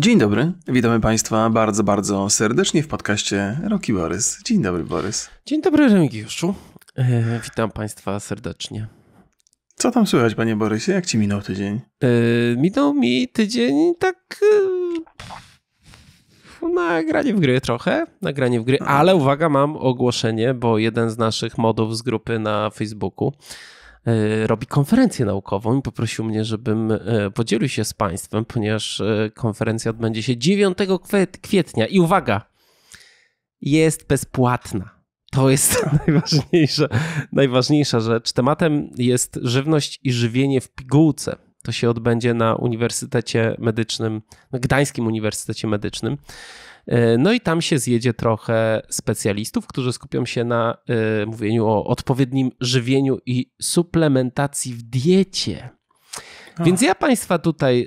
Dzień dobry, witamy Państwa bardzo, bardzo serdecznie w podcaście Roki Borys. Dzień dobry, Borys. Dzień dobry, Remigiuszu. E, witam Państwa serdecznie. Co tam słychać, panie Borysie? Jak ci minął tydzień? E, minął mi tydzień tak. E, nagranie w gry trochę, nagranie w gry, ale uwaga, mam ogłoszenie, bo jeden z naszych modów z grupy na Facebooku E, robi konferencję naukową i poprosił mnie, żebym e, podzielił się z Państwem, ponieważ e, konferencja odbędzie się 9 kwietnia. I uwaga, jest bezpłatna. To jest najważniejsza, najważniejsza rzecz. Tematem jest żywność i żywienie w pigułce. To się odbędzie na Uniwersytecie Medycznym, na Gdańskim Uniwersytecie Medycznym. E, no i tam się zjedzie trochę specjalistów, którzy skupią się na e, mówieniu o odpowiednim żywieniu i suplementacji w diecie. Więc ja Państwa tutaj e,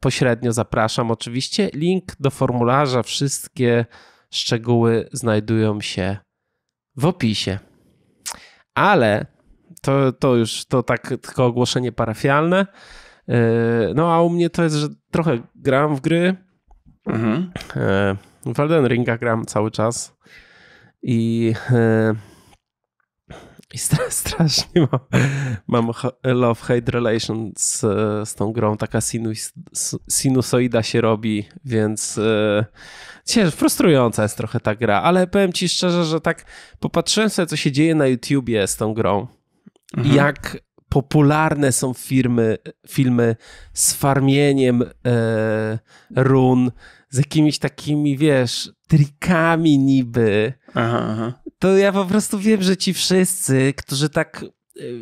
pośrednio zapraszam. Oczywiście link do formularza, wszystkie szczegóły znajdują się w opisie. Ale to, to już to tak tylko ogłoszenie parafialne. No a u mnie to jest, że trochę gram w gry, Mhm. E, w Elden Ringa gram cały czas i, e, i strasznie mam, mam love-hate relation z, e, z tą grą. Taka sinus, sinusoida się robi, więc ciężko frustrująca jest trochę ta gra, ale powiem ci szczerze, że tak popatrzyłem sobie, co się dzieje na YouTubie z tą grą. Mhm. Jak popularne są firmy, filmy z farmieniem e, run, z jakimiś takimi, wiesz, trikami niby. Aha, aha. To ja po prostu wiem, że ci wszyscy, którzy tak yy,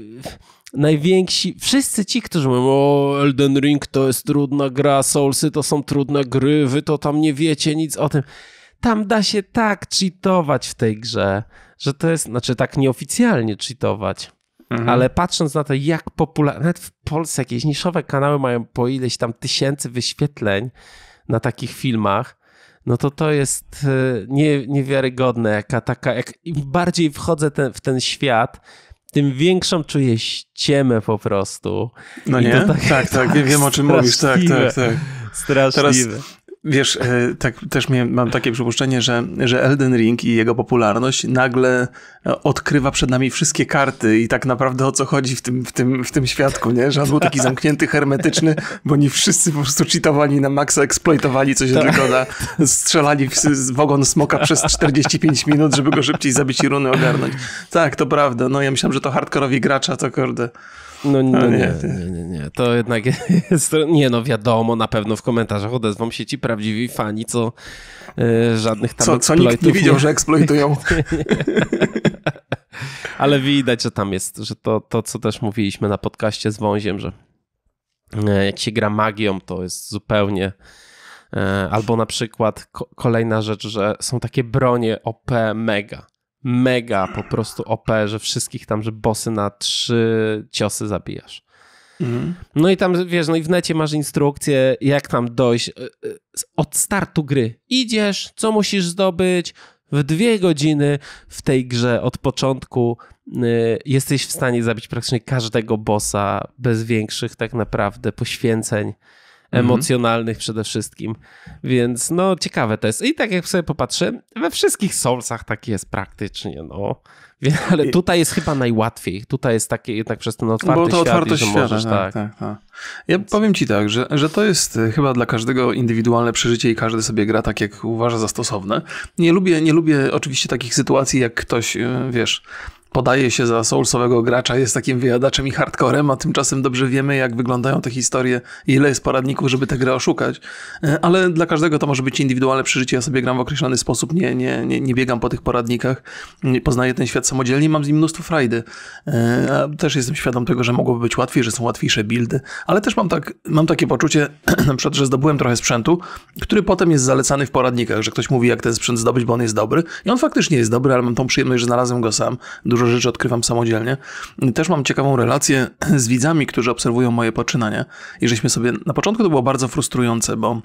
najwięksi, wszyscy ci, którzy mówią, o Elden Ring to jest trudna gra, Soulsy to są trudne gry, wy to tam nie wiecie nic o tym. Tam da się tak cheatować w tej grze, że to jest, znaczy tak nieoficjalnie cheatować. Mhm. ale patrząc na to, jak popularne, nawet w Polsce jakieś niszowe kanały mają po ileś tam tysięcy wyświetleń, na takich filmach, no to to jest e, nie, niewiarygodne, jaka taka, jak im bardziej wchodzę ten, w ten świat, tym większą czuję ściemę po prostu. No I nie? Tak, tak, tak, wiem o czym mówisz, tak, tak, tak. Straszliwe. Teraz Wiesz, e, tak, też mnie, mam takie przypuszczenie, że, że Elden Ring i jego popularność nagle e, odkrywa przed nami wszystkie karty i tak naprawdę o co chodzi w tym, w tym, w tym świadku, nie? Że on był taki zamknięty, hermetyczny, bo oni wszyscy po prostu cheatowali na maksa, eksploitowali coś tak. tylko na strzelali w, w smoka przez 45 minut, żeby go szybciej zabić i runy ogarnąć. Tak, to prawda. No ja myślałem, że to hardkorowi gracza, to kurde. No, no nie, nie, nie, nie, To jednak jest, nie no wiadomo, na pewno w komentarzach odezwą się ci prawdziwi fani, co e, żadnych tam Co, co nikt nie widział, nie... że eksploitują. Ale widać, że tam jest, że to, to co też mówiliśmy na podcaście z Wąziem, że e, jak się gra magią, to jest zupełnie... E, albo na przykład kolejna rzecz, że są takie bronie OP mega mega po prostu OP, że wszystkich tam, że bossy na trzy ciosy zabijasz. Mhm. No i tam, wiesz, no i w necie masz instrukcję, jak tam dojść e, e, od startu gry. Idziesz, co musisz zdobyć, w dwie godziny w tej grze od początku y, jesteś w stanie zabić praktycznie każdego bossa bez większych tak naprawdę poświęceń. Mhm. emocjonalnych przede wszystkim. Więc no ciekawe to jest. I tak jak sobie popatrzę, we wszystkich Soulsach tak jest praktycznie, no. Ale tutaj jest chyba najłatwiej. Tutaj jest takie jednak przez ten otwarty Bo to świat, otwartość możesz, tak, tak. tak, tak. Ja Więc... powiem ci tak, że, że to jest e, chyba dla każdego indywidualne przeżycie i każdy sobie gra tak, jak uważa za stosowne. Nie lubię, nie lubię oczywiście takich sytuacji, jak ktoś, e, wiesz, podaje się za soulsowego gracza, jest takim wyjadaczem i hardcorem, a tymczasem dobrze wiemy, jak wyglądają te historie i ile jest poradników, żeby tę grę oszukać. E, ale dla każdego to może być indywidualne przeżycie. Ja sobie gram w określony sposób, nie, nie, nie, nie biegam po tych poradnikach, poznaję ten świat samodzielnie, mam z nim mnóstwo frajdy. E, też jestem świadom tego, że mogłoby być łatwiej, że są łatwiejsze buildy, ale też mam, tak, mam takie poczucie, na przykład, że zdobyłem trochę sprzętu, który potem jest zalecany w poradnikach, że ktoś mówi, jak ten sprzęt zdobyć, bo on jest dobry. I on faktycznie jest dobry, ale mam tą przyjemność, że znalazłem go sam dużo rzeczy odkrywam samodzielnie. Też mam ciekawą relację z widzami, którzy obserwują moje poczynania. I żeśmy sobie, na początku to było bardzo frustrujące, bo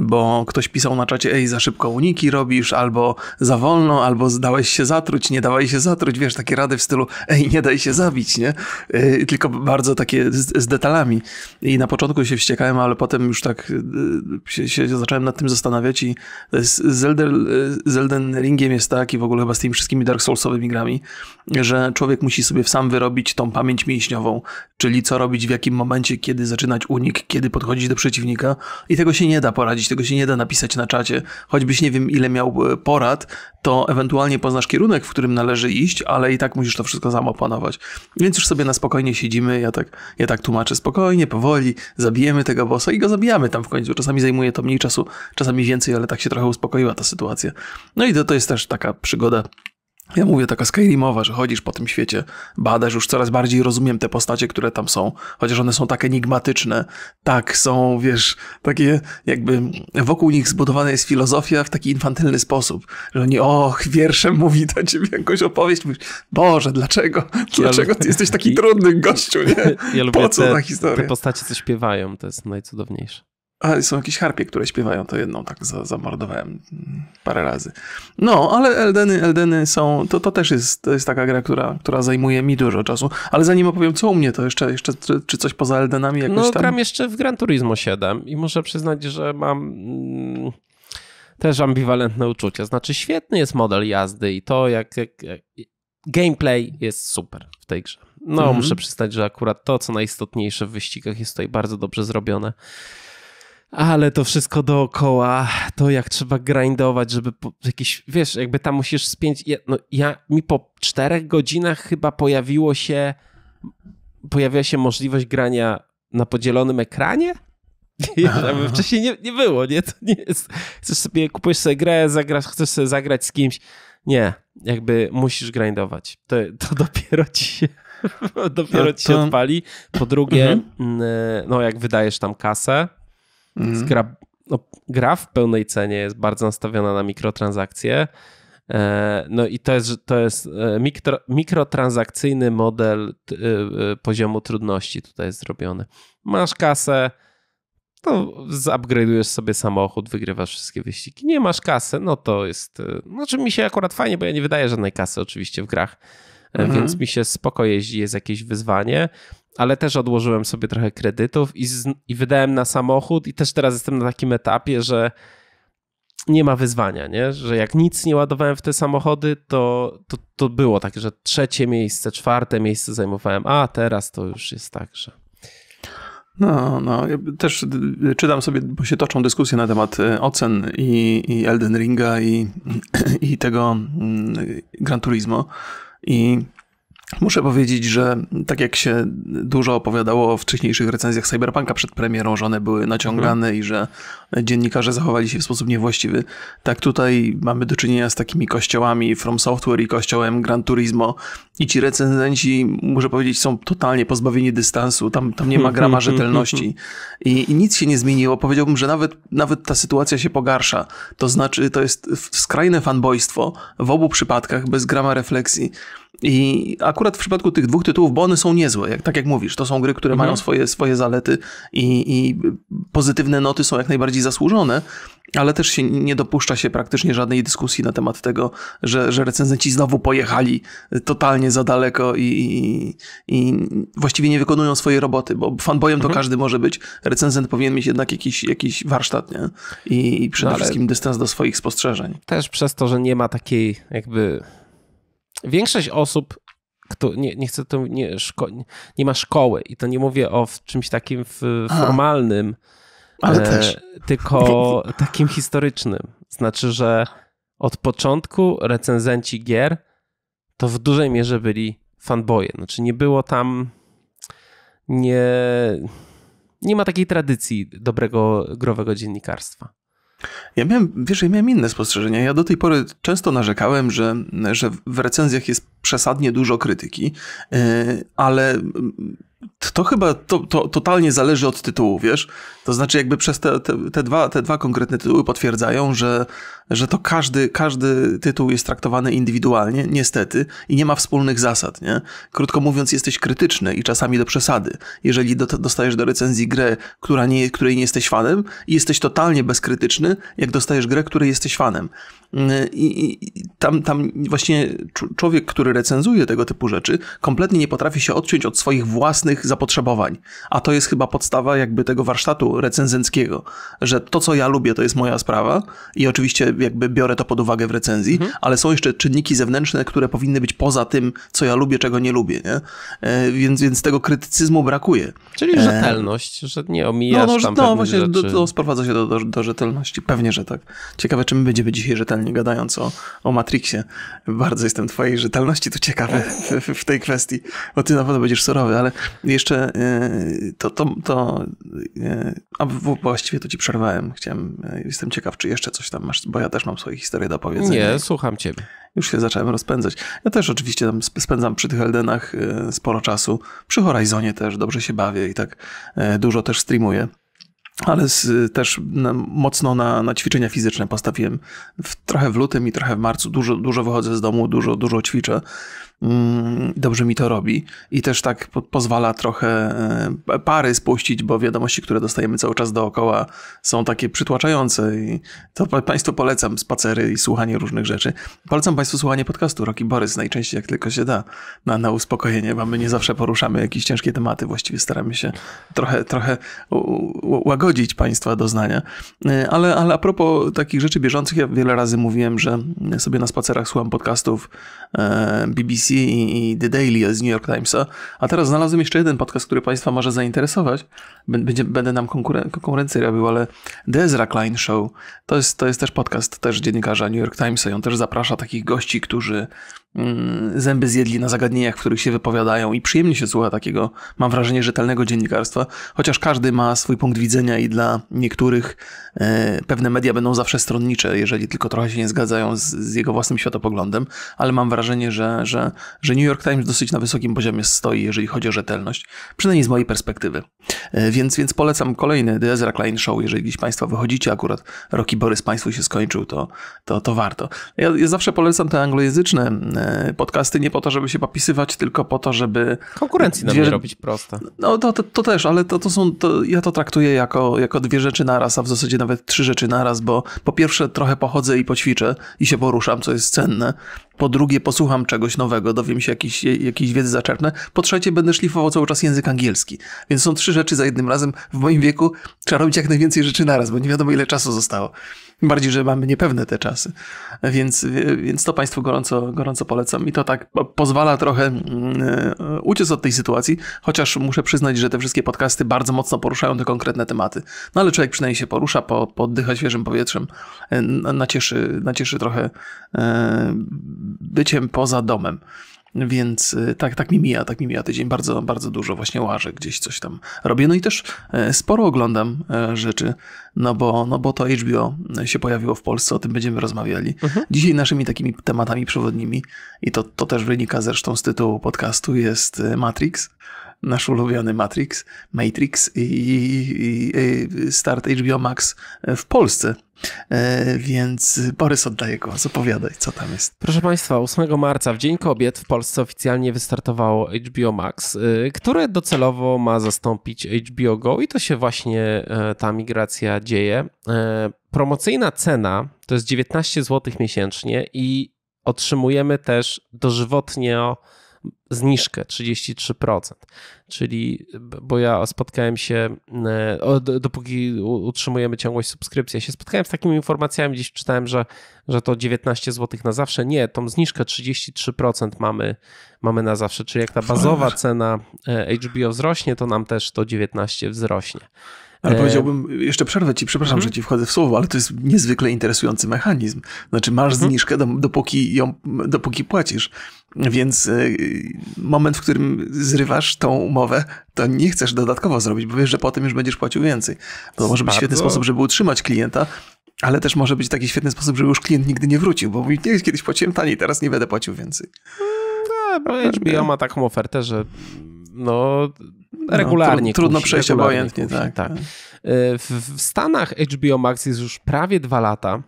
bo ktoś pisał na czacie, ej, za szybko uniki robisz, albo za wolno, albo zdałeś się zatruć, nie dawaj się zatruć, wiesz, takie rady w stylu, ej, nie daj się zabić, nie? Yy, tylko bardzo takie z, z, detalami. I na początku się wściekałem, ale potem już tak yy, się, się, zacząłem nad tym zastanawiać i z, z, Elden, z Elden Ringiem jest tak i w ogóle chyba z tymi wszystkimi Dark Soulsowymi grami, że człowiek musi sobie sam wyrobić tą pamięć mięśniową, czyli co robić, w jakim momencie, kiedy zaczynać unik, kiedy podchodzić do przeciwnika i tego się nie da da poradzić, tego się nie da napisać na czacie. Choćbyś nie wiem, ile miał e, porad, to ewentualnie poznasz kierunek, w którym należy iść, ale i tak musisz to wszystko zamopanować. Więc już sobie na spokojnie siedzimy, ja tak, ja tak tłumaczę spokojnie, powoli, zabijemy tego bossa i go zabijamy tam w końcu. Czasami zajmuje to mniej czasu, czasami więcej, ale tak się trochę uspokoiła ta sytuacja. No i to, to jest też taka przygoda ja mówię taka Skyrimowa, że chodzisz po tym świecie, badasz, już coraz bardziej rozumiem te postacie, które tam są, chociaż one są tak enigmatyczne, tak są, wiesz, takie jakby wokół nich zbudowana jest filozofia w taki infantylny sposób, że oni och, wierszem mówi do ciebie jakąś opowieść, mówisz, Boże, dlaczego, dlaczego ty jesteś taki trudny gościu, nie? po co ta historia? Te postacie, co śpiewają, to jest najcudowniejsze. A są jakieś harpie, które śpiewają, to jedną tak za, zamordowałem mm, parę razy. No, ale Eldeny, Eldeny są, to, to też jest, to jest taka gra, która, która zajmuje mi dużo czasu, ale zanim opowiem co u mnie, to jeszcze, jeszcze czy, czy coś poza Eldenami jakoś no, tam? gram jeszcze w Gran Turismo 7 i muszę przyznać, że mam mm, też ambiwalentne uczucia. Znaczy świetny jest model jazdy i to jak, jak, jak gameplay jest super w tej grze. No, mhm. muszę przyznać, że akurat to, co najistotniejsze w wyścigach jest tutaj bardzo dobrze zrobione. Ale to wszystko dookoła, to jak trzeba grindować, żeby po, jakieś, wiesz, jakby tam musisz spięć. no, ja mi po czterech godzinach chyba pojawiło się, pojawiła się możliwość grania na podzielonym ekranie. Żeby wcześniej nie, nie było, nie? To nie jest. Chcesz sobie, kupujesz sobie grę, zagrasz, chcesz sobie zagrać z kimś. Nie, jakby musisz grindować. To, to dopiero ci się dopiero no ci się odpali. Po drugie, mhm. no jak wydajesz tam kasę, Mm. Gra, no, gra w pełnej cenie jest bardzo nastawiona na mikrotransakcje. E, no i to jest, to jest e, mikro, mikrotransakcyjny model e, poziomu trudności tutaj jest zrobiony. Masz kasę, to zupgrade'ujesz sobie samochód, wygrywasz wszystkie wyścigi. Nie masz kasy, no to jest... Znaczy mi się akurat fajnie, bo ja nie wydaję żadnej kasy oczywiście w grach, mhm. więc mi się spoko jeździ, jest jakieś wyzwanie ale też odłożyłem sobie trochę kredytów i, z, i wydałem na samochód i też teraz jestem na takim etapie, że nie ma wyzwania, nie? że jak nic nie ładowałem w te samochody, to, to, to było takie, że trzecie miejsce, czwarte miejsce zajmowałem, a teraz to już jest tak, że... No, no, ja też czytam sobie, bo się toczą dyskusje na temat e, ocen i, i Elden Ringa i, i tego mm, Gran Turismo i Muszę powiedzieć, że tak jak się dużo opowiadało w wcześniejszych recenzjach Cyberpunka przed premierą, że one były naciągane mhm. i że dziennikarze zachowali się w sposób niewłaściwy, tak tutaj mamy do czynienia z takimi kościołami From Software i kościołem Gran Turismo i ci recenzenci, muszę powiedzieć, są totalnie pozbawieni dystansu, tam, tam nie ma grama rzetelności I, i nic się nie zmieniło. Powiedziałbym, że nawet, nawet ta sytuacja się pogarsza. To znaczy, to jest skrajne fanbojstwo w obu przypadkach bez grama refleksji. I akurat w przypadku tych dwóch tytułów, bo one są niezłe, jak, tak jak mówisz, to są gry, które mhm. mają swoje, swoje zalety i, i pozytywne noty są jak najbardziej zasłużone, ale też się nie dopuszcza się praktycznie żadnej dyskusji na temat tego, że, że recenzenci znowu pojechali totalnie za daleko i, i, i właściwie nie wykonują swojej roboty, bo fanbojem mhm. to każdy może być. Recenzent powinien mieć jednak jakiś, jakiś warsztat nie? I, i przede no, wszystkim dystans do swoich spostrzeżeń. Też przez to, że nie ma takiej jakby większość osób, kto, nie, nie chcę to, nie, szko, nie ma szkoły i to nie mówię o czymś takim w, formalnym, ale e, też. tylko takim historycznym. Znaczy, że od początku recenzenci gier to w dużej mierze byli fanboje. Znaczy nie było tam nie nie ma takiej tradycji dobrego growego dziennikarstwa. Ja miałem, wiesz, ja miałem inne spostrzeżenia. Ja do tej pory często narzekałem, że, że w recenzjach jest przesadnie dużo krytyki, e, ale mm, to chyba to, to, totalnie zależy od tytułu, wiesz? To znaczy, jakby przez te, te, te, dwa, te dwa konkretne tytuły potwierdzają, że, że to każdy, każdy tytuł jest traktowany indywidualnie, niestety, i nie ma wspólnych zasad. Nie? Krótko mówiąc, jesteś krytyczny i czasami do przesady. Jeżeli do, dostajesz do recenzji grę, która nie, której nie jesteś fanem, jesteś totalnie bezkrytyczny, jak dostajesz grę, której jesteś fanem. Mm, I, i tam, tam właśnie człowiek, który recenzuje tego typu rzeczy, kompletnie nie potrafi się odciąć od swoich własnych zapotrzebowań. A to jest chyba podstawa jakby tego warsztatu typu recenzenckiego, że to, co ja lubię, to jest moja sprawa i oczywiście jakby biorę to pod uwagę w recenzji, mhm. ale są jeszcze czynniki zewnętrzne, które powinny być poza tym, co ja lubię, czego nie lubię, nie? E, więc, więc tego krytycyzmu brakuje. Czyli e, rzetelność, że nie omijasz no, no, tam No właśnie, To, sprowadza się do, do, do, rzetelności, pewnie, że tak. Ciekawe, czy my będziemy dzisiaj rzetelni, gadając o, o Matrixie. Bardzo jestem twojej rzetelności tu ciekawy w, w, tej kwestii, bo ty na pewno będziesz surowy, ale jeszcze e, to, to, to e, a właściwie to ci przerwałem. Chciałem, e, jestem ciekaw, czy jeszcze coś tam masz, bo ja też mam swoje historie do powiedzenia. Nie, słucham ciebie. Już się zacząłem rozpędzać. Ja też oczywiście tam spędzam przy tych Eldenach e, sporo czasu. Przy Horizonie też dobrze się bawię i tak e, dużo też streamuję ale z, też na, mocno na, na ćwiczenia fizyczne postawiłem. W, trochę w lutym i trochę w marcu. Dużo, dużo wychodzę z domu, dużo, dużo ćwiczę. Mm, dobrze mi to robi i też tak po pozwala trochę e, pary spuścić, bo wiadomości, które dostajemy cały czas dookoła są takie przytłaczające i to Państwu polecam spacery i słuchanie różnych rzeczy. Polecam Państwu słuchanie podcastu Rocky Borys najczęściej jak tylko się da na, na uspokojenie, bo my nie zawsze poruszamy jakieś ciężkie tematy, właściwie staramy się trochę, trochę łagodzić Państwa doznania. E, ale, ale a propos takich rzeczy bieżących, ja wiele razy mówiłem, że sobie na spacerach słucham podcastów e, BBC BBC i The Daily z New York Timesa. A teraz znalazłem jeszcze jeden podcast, który Państwa może zainteresować. Będzie, będę nam konkuren konkurencję robił, ale The Ezra Klein Show to jest, to jest też podcast też dziennikarza New York Timesa i on też zaprasza takich gości, którzy mm, zęby zjedli na zagadnieniach, w których się wypowiadają i przyjemnie się słucha takiego, mam wrażenie, rzetelnego dziennikarstwa, chociaż każdy ma swój punkt widzenia i dla niektórych e, pewne media będą zawsze stronnicze, jeżeli tylko trochę się nie zgadzają z, z jego własnym światopoglądem, ale mam wrażenie, że, że że New York Times dosyć na wysokim poziomie stoi, jeżeli chodzi o rzetelność, przynajmniej z mojej perspektywy. E, więc, więc polecam kolejny The Ezra Klein Show, jeżeli gdzieś Państwo wychodzicie, akurat Rocky Borys Państwu się skończył, to, to, to warto. Ja, ja zawsze polecam te anglojęzyczne e, podcasty nie po to, żeby się popisywać, tylko po to, żeby... Konkurencji dwie... nam robić proste. No to, to, to, też, ale to, to są, to, ja to traktuję jako, jako dwie rzeczy naraz, a w zasadzie nawet trzy rzeczy naraz, bo po pierwsze trochę pochodzę i poćwiczę i się poruszam, co jest cenne, po drugie, posłucham czegoś nowego, dowiem się jakiejś, jakiejś wiedzy zaczerpnę. Po trzecie, będę szlifował cały czas język angielski. Więc są trzy rzeczy za jednym razem. W moim wieku trzeba robić jak najwięcej rzeczy naraz, bo nie wiadomo ile czasu zostało. Bardziej, że mamy niepewne te czasy. Więc, więc to Państwu gorąco, gorąco polecam. I to tak pozwala trochę mm, e, uciec od tej sytuacji, chociaż muszę przyznać, że te wszystkie podcasty bardzo mocno poruszają te konkretne tematy. No ale człowiek przynajmniej się porusza, po, poddycha świeżym powietrzem, e, nacieszy, nacieszy trochę e, byciem poza domem. Więc y, tak, tak mi mija, tak mi mija tydzień. Bardzo, bardzo dużo właśnie łażę, gdzieś coś tam robię. No i też e, sporo oglądam e, rzeczy, no bo, no bo to HBO się pojawiło w Polsce, o tym będziemy rozmawiali. Mhm. Dzisiaj naszymi takimi tematami przewodnimi, i to, to też wynika zresztą z tytułu podcastu, jest e, Matrix nasz ulubiony Matrix, Matrix i, i, i start HBO Max w Polsce. E, więc Borys oddaję głos, opowiadaj, co tam jest. Proszę Państwa, 8 marca w Dzień Kobiet w Polsce oficjalnie wystartowało HBO Max, e, które docelowo ma zastąpić HBO Go i to się właśnie e, ta migracja dzieje. Promocyjna cena to jest 19 zł miesięcznie i otrzymujemy też dożywotnie zniżkę 33%. Czyli, bo ja spotkałem się, e, dopóki utrzymujemy ciągłość subskrypcji, ja się spotkałem z takimi informacjami, gdzieś czytałem, że, że to 19 zł na zawsze. Nie, tą zniżkę 33% mamy, mamy na zawsze, czyli jak ta bazowa cena e, HBO wzrośnie, to nam też to 19 wzrośnie. Ale e, powiedziałbym, jeszcze przerwę ci, przepraszam, mm -hmm. że ci wchodzę w słowo, ale to jest niezwykle interesujący mechanizm. Znaczy masz mm -hmm. zniżkę, dopóki, ją, dopóki płacisz. Więc y, moment, w którym zrywasz tą umowę, to nie chcesz dodatkowo zrobić, bo wiesz, że potem już będziesz płacił więcej. To może być świetny sposób, żeby utrzymać klienta, ale też może być taki świetny sposób, żeby już klient nigdy nie wrócił, bo mówi, nie, kiedyś płaciłem taniej, teraz nie będę płacił więcej. Mm, no, bo HBO ma taką ofertę, że no, no regularnie. No, trudno przejść obojętnie, tak. tak. Y, w, w Stanach HBO Max jest już prawie dwa lata.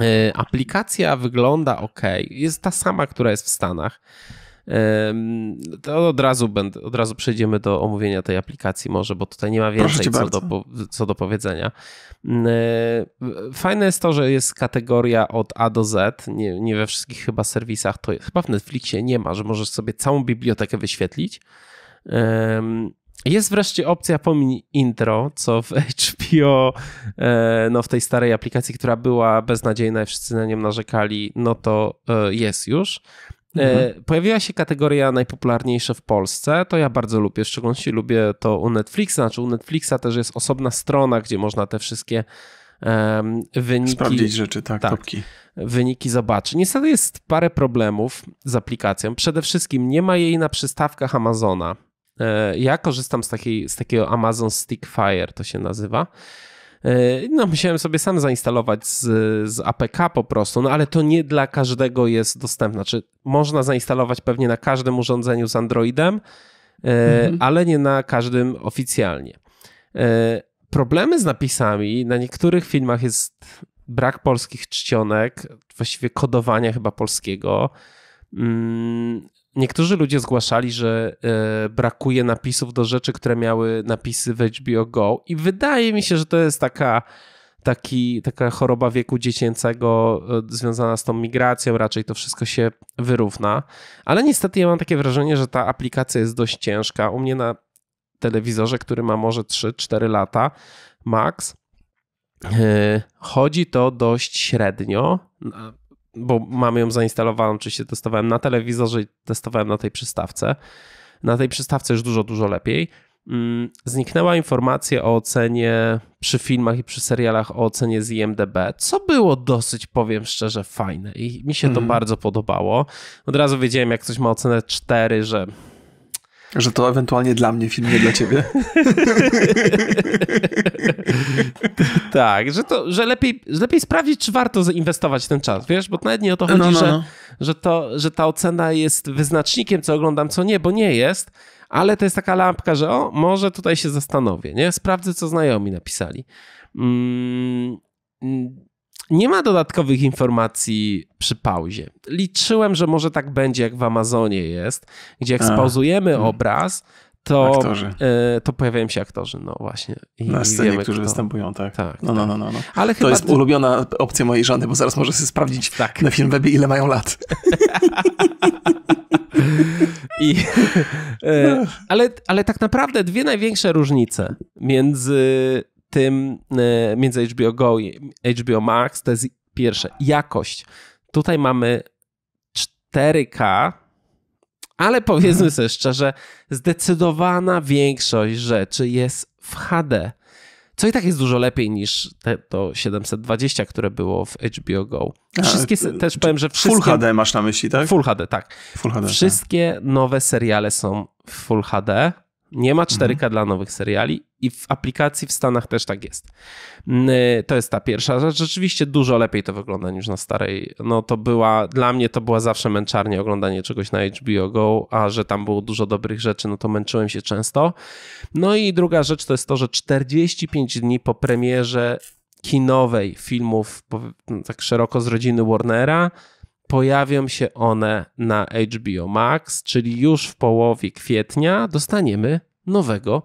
E, aplikacja wygląda ok, jest ta sama, która jest w Stanach. To od razu, będę, od razu przejdziemy do omówienia tej aplikacji może, bo tutaj nie ma więcej co do, co do powiedzenia. Mm, e, fajne jest to, że jest kategoria od A do Z. Nie, nie we wszystkich chyba serwisach to jest. Chyba w Netflixie nie ma, że możesz sobie całą bibliotekę wyświetlić. Jest wreszcie opcja pomiń intro, co w HBO, e, no w tej starej aplikacji, która była beznadziejna i wszyscy na nią narzekali, no to e, jest już. E, mhm. Pojawiła się kategoria najpopularniejsze w Polsce. To ja bardzo lubię, w szczególności lubię to u Netflixa. Znaczy u Netflixa też jest osobna strona, gdzie można te wszystkie wyniki. Sprawdzić rzeczy, tak, tak topki. Wyniki zobaczyć. Niestety jest parę problemów z aplikacją. Przede wszystkim nie ma jej na przystawkach Amazona. E, ja korzystam z, takiej, z takiego Amazon Stick Fire, to się nazywa. E, no, musiałem sobie sam zainstalować z, z APK po prostu, no ale to nie dla każdego jest dostępne. Znaczy, można zainstalować pewnie na każdym urządzeniu z Androidem, e, mhm. ale nie na każdym oficjalnie. Problemy z napisami na niektórych filmach jest brak polskich czcionek, właściwie kodowania chyba polskiego. Mm, Niektórzy ludzie zgłaszali, że y, brakuje napisów do rzeczy, które miały napisy w HBO Go, i wydaje mi się, że to jest taka, taki, taka choroba wieku dziecięcego y, związana z tą migracją. Raczej to wszystko się wyrówna. Ale niestety ja mam takie wrażenie, że ta aplikacja jest dość ciężka. U mnie na telewizorze, który ma może 3-4 lata, max, y, chodzi to dość średnio bo mam ją zainstalowaną, oczywiście testowałem na telewizorze i testowałem na tej przystawce. Na tej przystawce już dużo, dużo lepiej. Mm, zniknęła informacja o ocenie przy filmach i przy serialach o ocenie z IMDB, co było dosyć, powiem szczerze, fajne i mi się to mhm. bardzo podobało. Od razu wiedziałem, jak ktoś ma ocenę 4, że że to ewentualnie dla mnie film, nie dla ciebie. tak, że, to, że lepiej, lepiej sprawdzić, czy warto zainwestować ten czas, wiesz? Bo nawet nie o to no, no, chodzi, no, no, że, Że, to, że ta ocena jest wyznacznikiem, co oglądam, co nie, bo nie jest, ale to jest taka lampka, że o, może tutaj się zastanowię, nie? Sprawdzę, co znajomi napisali. Mm, mm nie ma dodatkowych informacji przy pauzie. Liczyłem, że może tak będzie, jak w Amazonie jest, gdzie jak spauzujemy hmm. obraz, to, y, to pojawiają się aktorzy, no właśnie. I Na scenie, wiemy, którzy kto... występują, tak. tak, no, no, tak. no, no, no. Ale to jest ulubiona opcja mojej żony, bo zaraz możesz sobie sprawdzić tak. na Filmwebie, ile mają lat. I, y, ale, ale tak naprawdę dwie największe różnice między tym e, między HBO Go i HBO Max. To jest pierwsze. Jakość. Tutaj mamy 4K, ale powiedzmy mhm. sobie szczerze, zdecydowana większość rzeczy jest w HD. Co i tak jest dużo lepiej niż te, to 720, które było w HBO Go. Wszystkie, A, też powiem, że wszystkie... Full HD masz na myśli, tak? Full HD, tak. Full HD, wszystkie tak. nowe seriale są w Full HD. Nie ma 4K mhm. dla nowych seriali i w aplikacji w Stanach też tak jest. Y, to jest ta pierwsza rzecz. Rzeczywiście dużo lepiej to wygląda niż na starej. No to była, dla mnie to była zawsze męczarnia oglądanie czegoś na HBO Go, a że tam było dużo dobrych rzeczy, no to męczyłem się często. No i druga rzecz to jest to, że 45 dni po premierze kinowej filmów tak szeroko z rodziny Warnera, pojawią się one na HBO Max, czyli już w połowie kwietnia dostaniemy nowego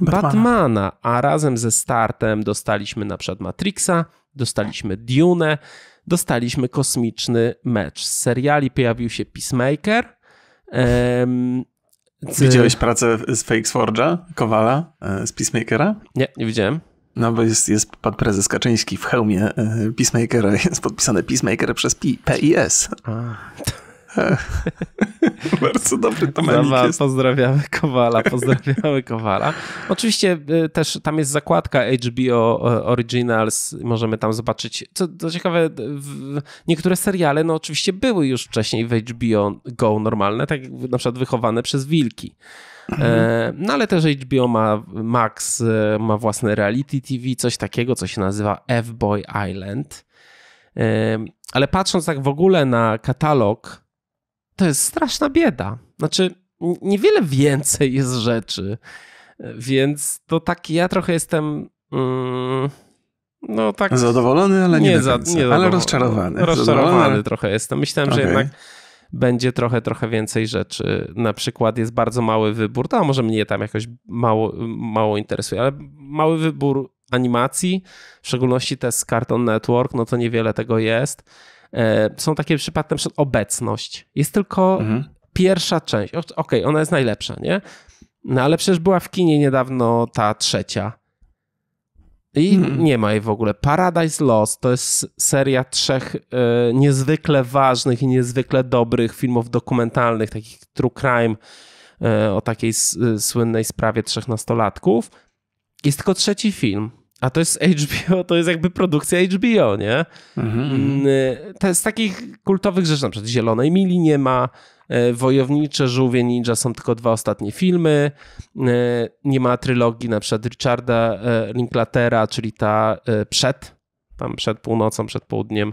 Batmana. Batmana. a razem ze startem dostaliśmy na przykład Matrixa, dostaliśmy Dune, dostaliśmy kosmiczny mecz. Z seriali pojawił się Peacemaker. Um, Widziałeś pracę z Fake Forge'a, Kowala, e, z Peacemakera? Nie, nie widziałem. No bo jest, jest pan prezes Kaczyński w hełmie e, Peacemakera, jest podpisane Peacemaker przez P, P i S. Bardzo dobry to Zawa, jest. Pozdrawiamy Kowala, pozdrawiamy Kowala. Oczywiście e, też tam jest zakładka HBO e, Originals, możemy tam zobaczyć. Co, co ciekawe, niektóre seriale no oczywiście były już wcześniej w HBO Go normalne, tak na przykład wychowane przez wilki. Mhm. No ale też HBO ma, Max e, ma własne reality TV, coś takiego, co się nazywa F-Boy Island. E, ale patrząc tak w ogóle na katalog, to jest straszna bieda. Znaczy, niewiele więcej jest rzeczy, więc to tak ja trochę jestem... Mm, no tak. Zadowolony, ale nie, nie, za, nie ale rozczarowany. Rozczarowany, ale... trochę jestem. Myślałem, okay. że jednak będzie trochę, trochę więcej rzeczy. Na przykład jest bardzo mały wybór, to może mnie tam jakoś mało, mało interesuje, ale mały wybór animacji, w szczególności te z Cartoon Network, no to niewiele tego jest. E, są takie przypadki, na przykład obecność. Jest tylko mhm. pierwsza część. Okej, okay, ona jest najlepsza, nie? No ale przecież była w kinie niedawno ta trzecia. I mhm. nie ma jej w ogóle. Paradise Lost to jest seria trzech y, niezwykle ważnych i niezwykle dobrych filmów dokumentalnych, takich true crime y, o takiej y, słynnej sprawie trzech nastolatków. Jest tylko trzeci film. A to jest HBO, to jest jakby produkcja HBO, nie? Mhm, mhm. mm, y, to z takich kultowych rzeczy, na przykład Zielonej Mili nie ma, y, Wojownicze Żółwie Ninja są tylko dwa ostatnie filmy, y, nie ma trylogii na przykład Richarda Linklatera, czyli ta przed, tam przed północą, przed południem.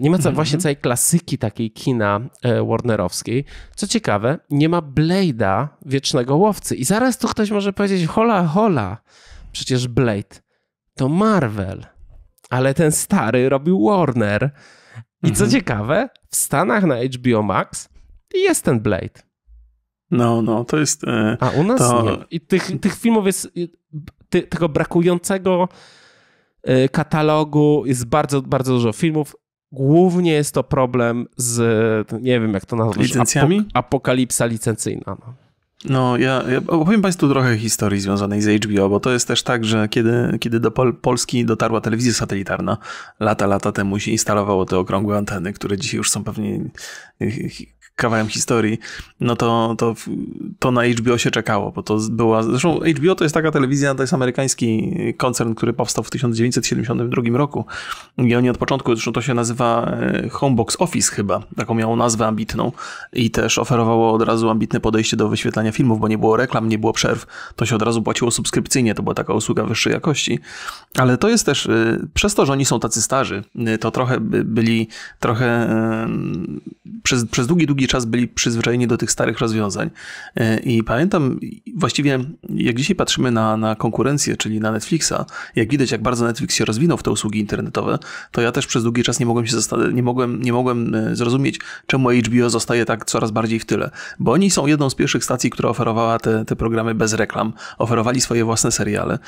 Nie ma mhm. właśnie mhm. całej klasyki takiej kina Warnerowskiej. Co ciekawe, nie ma Blade'a Wiecznego Łowcy. I zaraz tu ktoś może powiedzieć, hola, hola, Przecież Blade to Marvel, ale ten stary robił Warner. I mhm. co ciekawe, w Stanach na HBO Max jest ten Blade. No, no, to jest. E, A u nas to... nie. I tych, tych filmów jest. Ty, tego brakującego y, katalogu jest bardzo, bardzo dużo filmów. Głównie jest to problem z, nie wiem jak to nazwać, licencjami? Apok apokalipsa licencyjna. No. No, ja, ja opowiem Państwu trochę historii związanej z HBO, bo to jest też tak, że kiedy, kiedy do Pol Polski dotarła telewizja satelitarna, lata, lata temu się instalowało te okrągłe anteny, które dzisiaj już są pewnie kawałem historii, no to, to, to na HBO się czekało, bo to była, zresztą HBO to jest taka telewizja, to jest amerykański koncern, który powstał w 1972 roku i oni od początku, zresztą to się nazywa e, Homebox Office chyba, taką miało nazwę ambitną i też oferowało od razu ambitne podejście do wyświetlania filmów, bo nie było reklam, nie było przerw, to się od razu płaciło subskrypcyjnie, to była taka usługa wyższej jakości, ale to jest też, e, przez to, że oni są tacy starzy, e, to trochę byli, trochę przez, przez długi, długi długi czas byli przyzwyczajeni do tych starych rozwiązań. E, I pamiętam, właściwie jak dzisiaj patrzymy na, na konkurencję, czyli na Netflixa, jak widać, jak bardzo Netflix się rozwinął w te usługi internetowe, to ja też przez długi czas nie mogłem się nie mogłem, nie mogłem e, zrozumieć, czemu HBO zostaje tak coraz bardziej w tyle. Bo oni są jedną z pierwszych stacji, która oferowała te, te programy bez reklam, oferowali swoje własne seriale,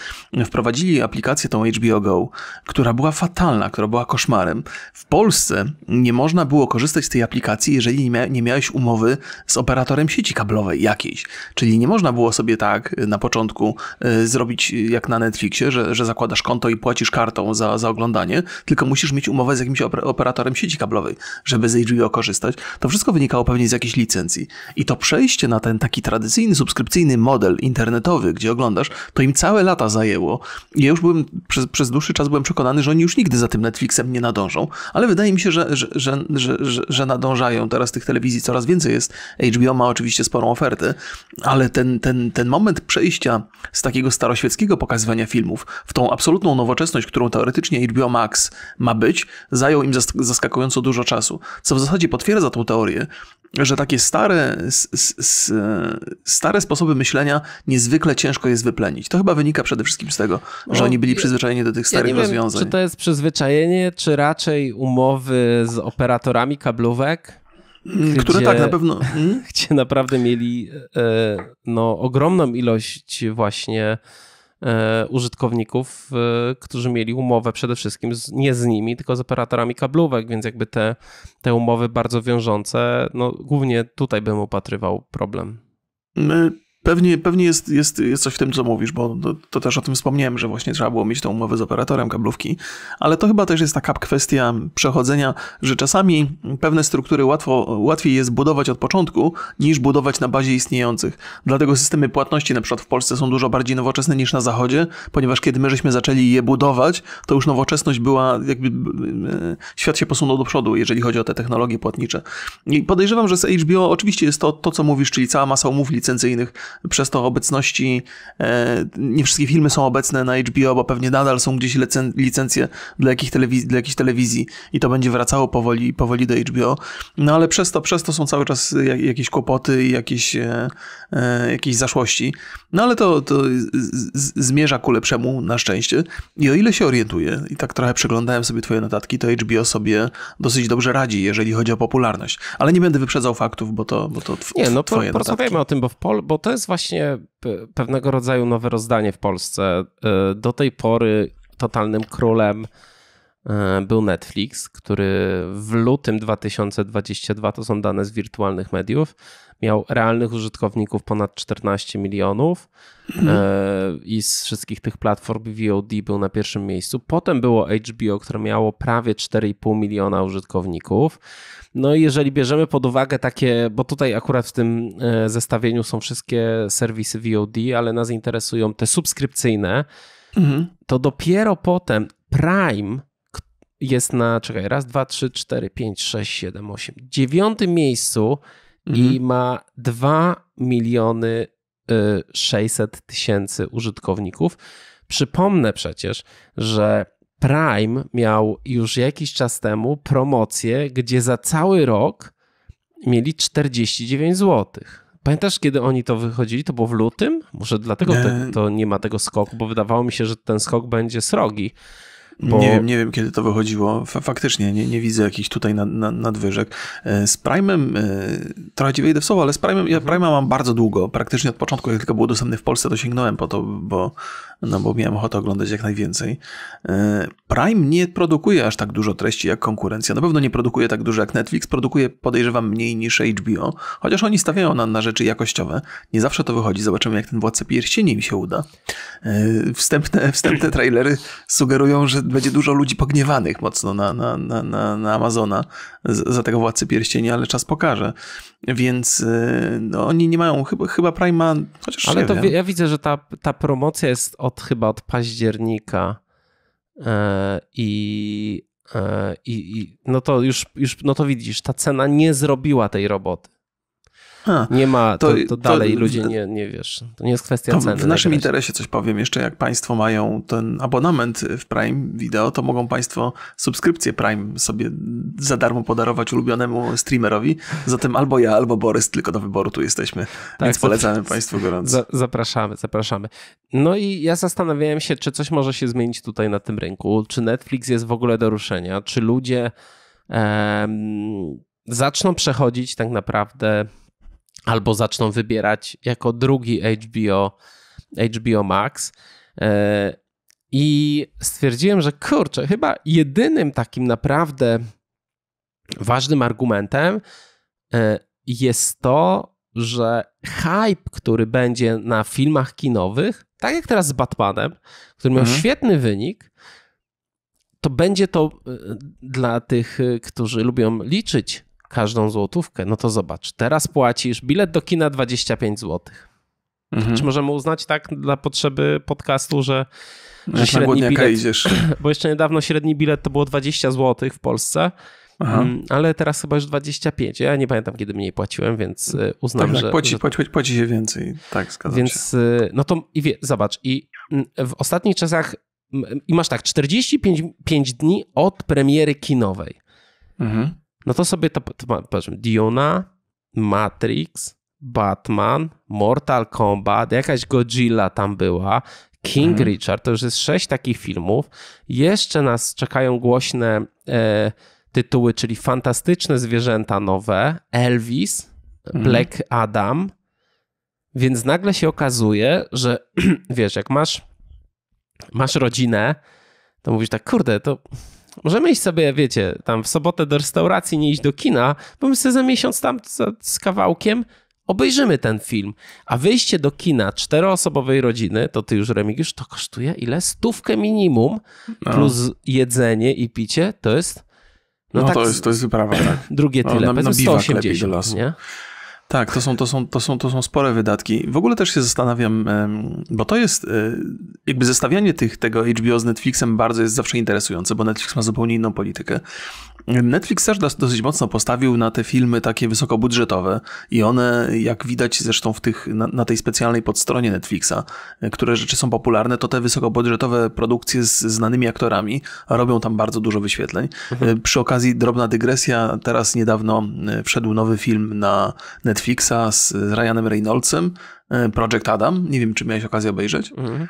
wprowadzili aplikację tą HBO Go, która była fatalna, która była koszmarem. W Polsce nie można było korzystać z tej aplikacji, jeżeli nie, nie miałeś umowy z operatorem sieci kablowej jakiejś. Czyli nie można było sobie tak y, na początku y, zrobić y, jak na Netflixie, że, że zakładasz konto i płacisz kartą za, za oglądanie, tylko musisz mieć umowę z jakimś operatorem sieci kablowej, żeby z HBO korzystać. To wszystko wynikało pewnie z jakiejś licencji. I to przejście na ten taki tradycyjny, subskrypcyjny model internetowy, gdzie oglądasz, to im całe lata zajęło. ja już byłem, przez, przez dłuższy czas byłem przekonany, że oni już nigdy za tym Netflixem nie nadążą, ale wydaje mi się, że, że, że, że, że nadążają. Teraz tych telewizji telewizji coraz więcej jest. HBO ma oczywiście sporą ofertę, ale ten, ten, ten moment przejścia z takiego staroświeckiego pokazywania filmów w tą absolutną nowoczesność, którą teoretycznie HBO Max ma być, zajął im zaskakująco dużo czasu. Co w zasadzie potwierdza tą teorię, że takie stare, s, s, stare sposoby myślenia niezwykle ciężko jest wyplenić. To chyba wynika przede wszystkim z tego, że no, oni byli przyzwyczajeni do tych starych ja nie rozwiązań. Wiem, czy to jest przyzwyczajenie, czy raczej umowy z operatorami kablówek? które tak na pewno. Hmm? Gdzie naprawdę mieli e, no, ogromną ilość właśnie e, użytkowników, e, którzy mieli umowę przede wszystkim z, nie z nimi, tylko z operatorami kablówek, więc jakby te, te umowy bardzo wiążące, no głównie tutaj bym upatrywał problem. Pewnie, pewnie jest, jest, jest coś w tym, co mówisz, bo to, to, też o tym wspomniałem, że właśnie trzeba było mieć tą umowę z operatorem kablówki, ale to chyba też jest taka kwestia przechodzenia, że czasami pewne struktury łatwo, łatwiej jest budować od początku, niż budować na bazie istniejących. Dlatego systemy płatności na przykład w Polsce są dużo bardziej nowoczesne niż na Zachodzie, ponieważ kiedy my żeśmy zaczęli je budować, to już nowoczesność była, jakby e, świat się posunął do przodu, jeżeli chodzi o te technologie płatnicze. I podejrzewam, że z HBO oczywiście jest to, to co mówisz, czyli cała masa umów licencyjnych, przez to obecności, e, nie wszystkie filmy są obecne na HBO, bo pewnie nadal są gdzieś licencje dla, jakich dla telewizji i to będzie wracało powoli, powoli do HBO, no ale przez to, przez to są cały czas jakieś kłopoty i jakieś, e, e, jakieś zaszłości, no ale to, to zmierza ku lepszemu na szczęście i o ile się orientuję i tak trochę przeglądałem sobie twoje notatki, to HBO sobie dosyć dobrze radzi, jeżeli chodzi o popularność, ale nie będę wyprzedzał faktów, bo to, bo to nie, no, twoje porozmawiajmy o tym, bo, w Pol bo to jest jest właśnie pewnego rodzaju nowe rozdanie w Polsce. Y, do tej pory totalnym królem E, był Netflix, który w lutym 2022, to są dane z wirtualnych mediów, miał realnych użytkowników ponad 14 milionów mhm. e, i z wszystkich tych platform VOD był na pierwszym miejscu. Potem było HBO, które miało prawie 4,5 miliona użytkowników. No i jeżeli bierzemy pod uwagę takie, bo tutaj akurat w tym e, zestawieniu są wszystkie serwisy VOD, ale nas interesują te subskrypcyjne, mhm. to dopiero potem Prime jest na, czekaj, raz, dwa, trzy, cztery, pięć, sześć, siedem, osiem, dziewiątym miejscu mhm. i ma 2 miliony 600 y, tysięcy użytkowników. Przypomnę przecież, że Prime miał już jakiś czas temu promocję, gdzie za cały rok mieli 49 zł. Pamiętasz, kiedy oni to wychodzili? To było w lutym? Może dlatego Te, to nie ma tego skoku, bo wydawało mi się, że ten skok będzie srogi. Bo... Nie, wiem, nie wiem, kiedy to wychodziło. Faktycznie nie, nie widzę jakichś tutaj nad, nadwyżek. E, z Prime'em, e, trochę ci wejdę w słowo, ale z Prime'em, ja mhm. Prime'a mam bardzo długo. Praktycznie od początku, jak tylko był dostępny w Polsce, to sięgnąłem po to, bo, no, bo miałem ochotę oglądać jak najwięcej. E, Prime nie produkuje aż tak dużo treści jak konkurencja. Na pewno nie produkuje tak dużo jak Netflix. Produkuje, podejrzewam, mniej niż HBO. Chociaż oni stawiają na, na rzeczy jakościowe. Nie zawsze to wychodzi. Zobaczymy, jak ten Władca Pierścieni mi się uda. Wstępne, wstępne trailery sugerują, że będzie dużo ludzi pogniewanych mocno na, na, na, na, Amazona za tego Władcy pierścienia, ale czas pokaże. Więc y, no, oni nie mają, chyba, chyba Prime ma, chociaż Ale to wiem. ja widzę, że ta, ta promocja jest od chyba od października e, i, e, i, i no to już, już no to widzisz, ta cena nie zrobiła tej roboty. Ha, nie ma, to, to, to dalej to, ludzie nie, nie wiesz. To nie jest kwestia ceny. W naszym interesie coś powiem jeszcze, jak Państwo mają ten abonament w Prime Video, to mogą Państwo subskrypcję Prime sobie za darmo podarować ulubionemu streamerowi. Zatem albo ja, albo Borys, tylko do wyboru tu jesteśmy. Tak, Więc polecamy za, Państwu gorąco. Za, zapraszamy, zapraszamy. No i ja zastanawiałem się, czy coś może się zmienić tutaj na tym rynku. Czy Netflix jest w ogóle do ruszenia? Czy ludzie. Em, zaczną przechodzić tak naprawdę albo zaczną wybierać jako drugi HBO, HBO Max. E, I stwierdziłem, że kurczę, chyba jedynym takim naprawdę ważnym argumentem e, jest to, że hype, który będzie na filmach kinowych, tak jak teraz z Batmanem, który miał mhm. świetny wynik, to będzie to e, dla tych, którzy lubią liczyć każdą złotówkę, no to zobacz, teraz płacisz bilet do kina 25 zł. Mhm. Czy możemy uznać tak dla potrzeby podcastu, że, że średni bilet, idziesz. bo jeszcze niedawno średni bilet to było 20 zł w Polsce, Aha. Mm, ale teraz chyba już 25. Ja nie pamiętam, kiedy mniej płaciłem, więc y, uznam, tak, że... Tak, płaci, że... Płaci, płaci się więcej, tak, zgadzam więc, się. Więc, y, no to i wie, zobacz, i mm, w ostatnich czasach mm, i masz tak, 45 dni od premiery kinowej. Mhm no to sobie to, to patrzmy, Diona, Matrix, Batman, Mortal Kombat, jakaś Godzilla tam była, King mhm. Richard, to już jest sześć takich filmów. Jeszcze nas czekają głośne e, tytuły, czyli Fantastyczne Zwierzęta Nowe, Elvis, mhm. Black Adam, więc nagle się okazuje, że wiesz, jak masz, masz rodzinę, to mówisz tak, kurde, to możemy iść sobie, wiecie, tam w sobotę do restauracji, nie iść do kina, bo my sobie za miesiąc tam z kawałkiem obejrzymy ten film. A wyjście do kina czteroosobowej rodziny, to ty już Remigiusz, to kosztuje ile? Stówkę minimum no. plus jedzenie i picie, to jest... No, no tak, to, jest, to jest wyprawa, tak. Drugie no, tyle, no, na, no, 180, lepiej do lasu. nie? Tak, to są, to, są, to, są, to są spore wydatki. W ogóle też się zastanawiam, bo to jest e, jakby zestawianie tych, tego HBO z Netflixem bardzo jest zawsze interesujące, bo Netflix ma zupełnie inną politykę. Netflix też dosyć mocno postawił na te filmy takie wysokobudżetowe i one, jak widać zresztą w tych, na, na tej specjalnej podstronie Netflixa, e, które rzeczy są popularne, to te wysokobudżetowe produkcje z znanymi aktorami robią tam bardzo dużo wyświetleń. E, mhm. Przy okazji drobna dygresja, teraz niedawno wszedł nowy film na Netflix, Netflixa z Ryanem Reynoldsem, e, Project Adam. Nie wiem, czy miałeś okazję obejrzeć. Mhm.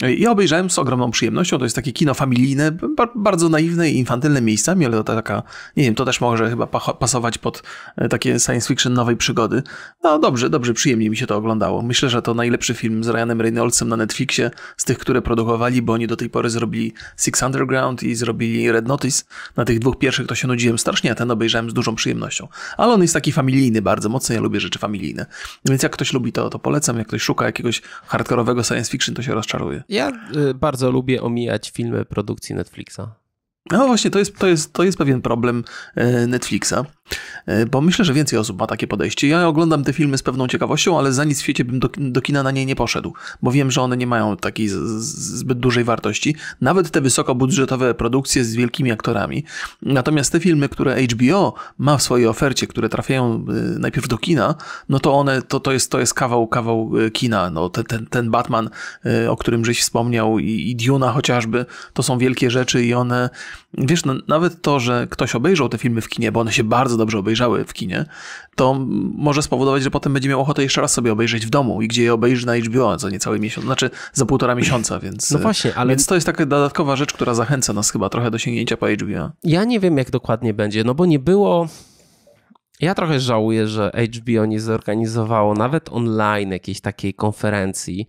Ja obejrzałem z ogromną przyjemnością, to jest takie kino familijne, bardzo naiwne i infantylne miejscami, ale to taka, nie wiem, to też może chyba pasować pod e, takie science fiction nowej przygody. No dobrze, dobrze, przyjemnie mi się to oglądało. Myślę, że to najlepszy film z Ryanem Reynoldsem na Netflixie, z tych, które produkowali, bo oni do tej pory zrobili Six Underground i zrobili Red Notice. Na tych dwóch pierwszych to się nudziłem strasznie, a ten obejrzałem z dużą przyjemnością. Ale on jest taki familijny bardzo mocno, ja lubię rzeczy familijne. Więc jak ktoś lubi to, to polecam, jak ktoś szuka jakiegoś hardkorowego science fiction, to się rozczaruje. Ja y, bardzo lubię omijać filmy produkcji Netflixa. No właśnie, to jest, to jest, to jest pewien problem y, Netflixa. E, bo myślę, że więcej osób ma takie podejście. Ja oglądam te filmy z pewną ciekawością, ale za nic w świecie bym do, do kina na nie nie poszedł, bo wiem, że one nie mają takiej z, z, zbyt dużej wartości. Nawet te wysokobudżetowe produkcje z wielkimi aktorami. Natomiast te filmy, które HBO ma w swojej ofercie, które trafiają e, najpierw do kina, no to one, to, to, jest, to jest kawał, kawał e, kina. No, ten, ten, ten Batman, o którym żeś wspomniał i, i Duna chociażby, to są wielkie rzeczy i one, wiesz, no, nawet to, że ktoś obejrzał te filmy w kinie, bo one się bardzo dobrze obejrzały w kinie, to może spowodować, że potem będzie miał ochotę jeszcze raz sobie obejrzeć w domu i gdzie je obejrzy na HBO za niecały miesiąc, znaczy za półtora miesiąca, więc, no właśnie, ale... więc to jest taka dodatkowa rzecz, która zachęca nas chyba trochę do sięgnięcia po HBO. Ja nie wiem, jak dokładnie będzie, no bo nie było... Ja trochę żałuję, że HBO nie zorganizowało nawet online jakiejś takiej konferencji,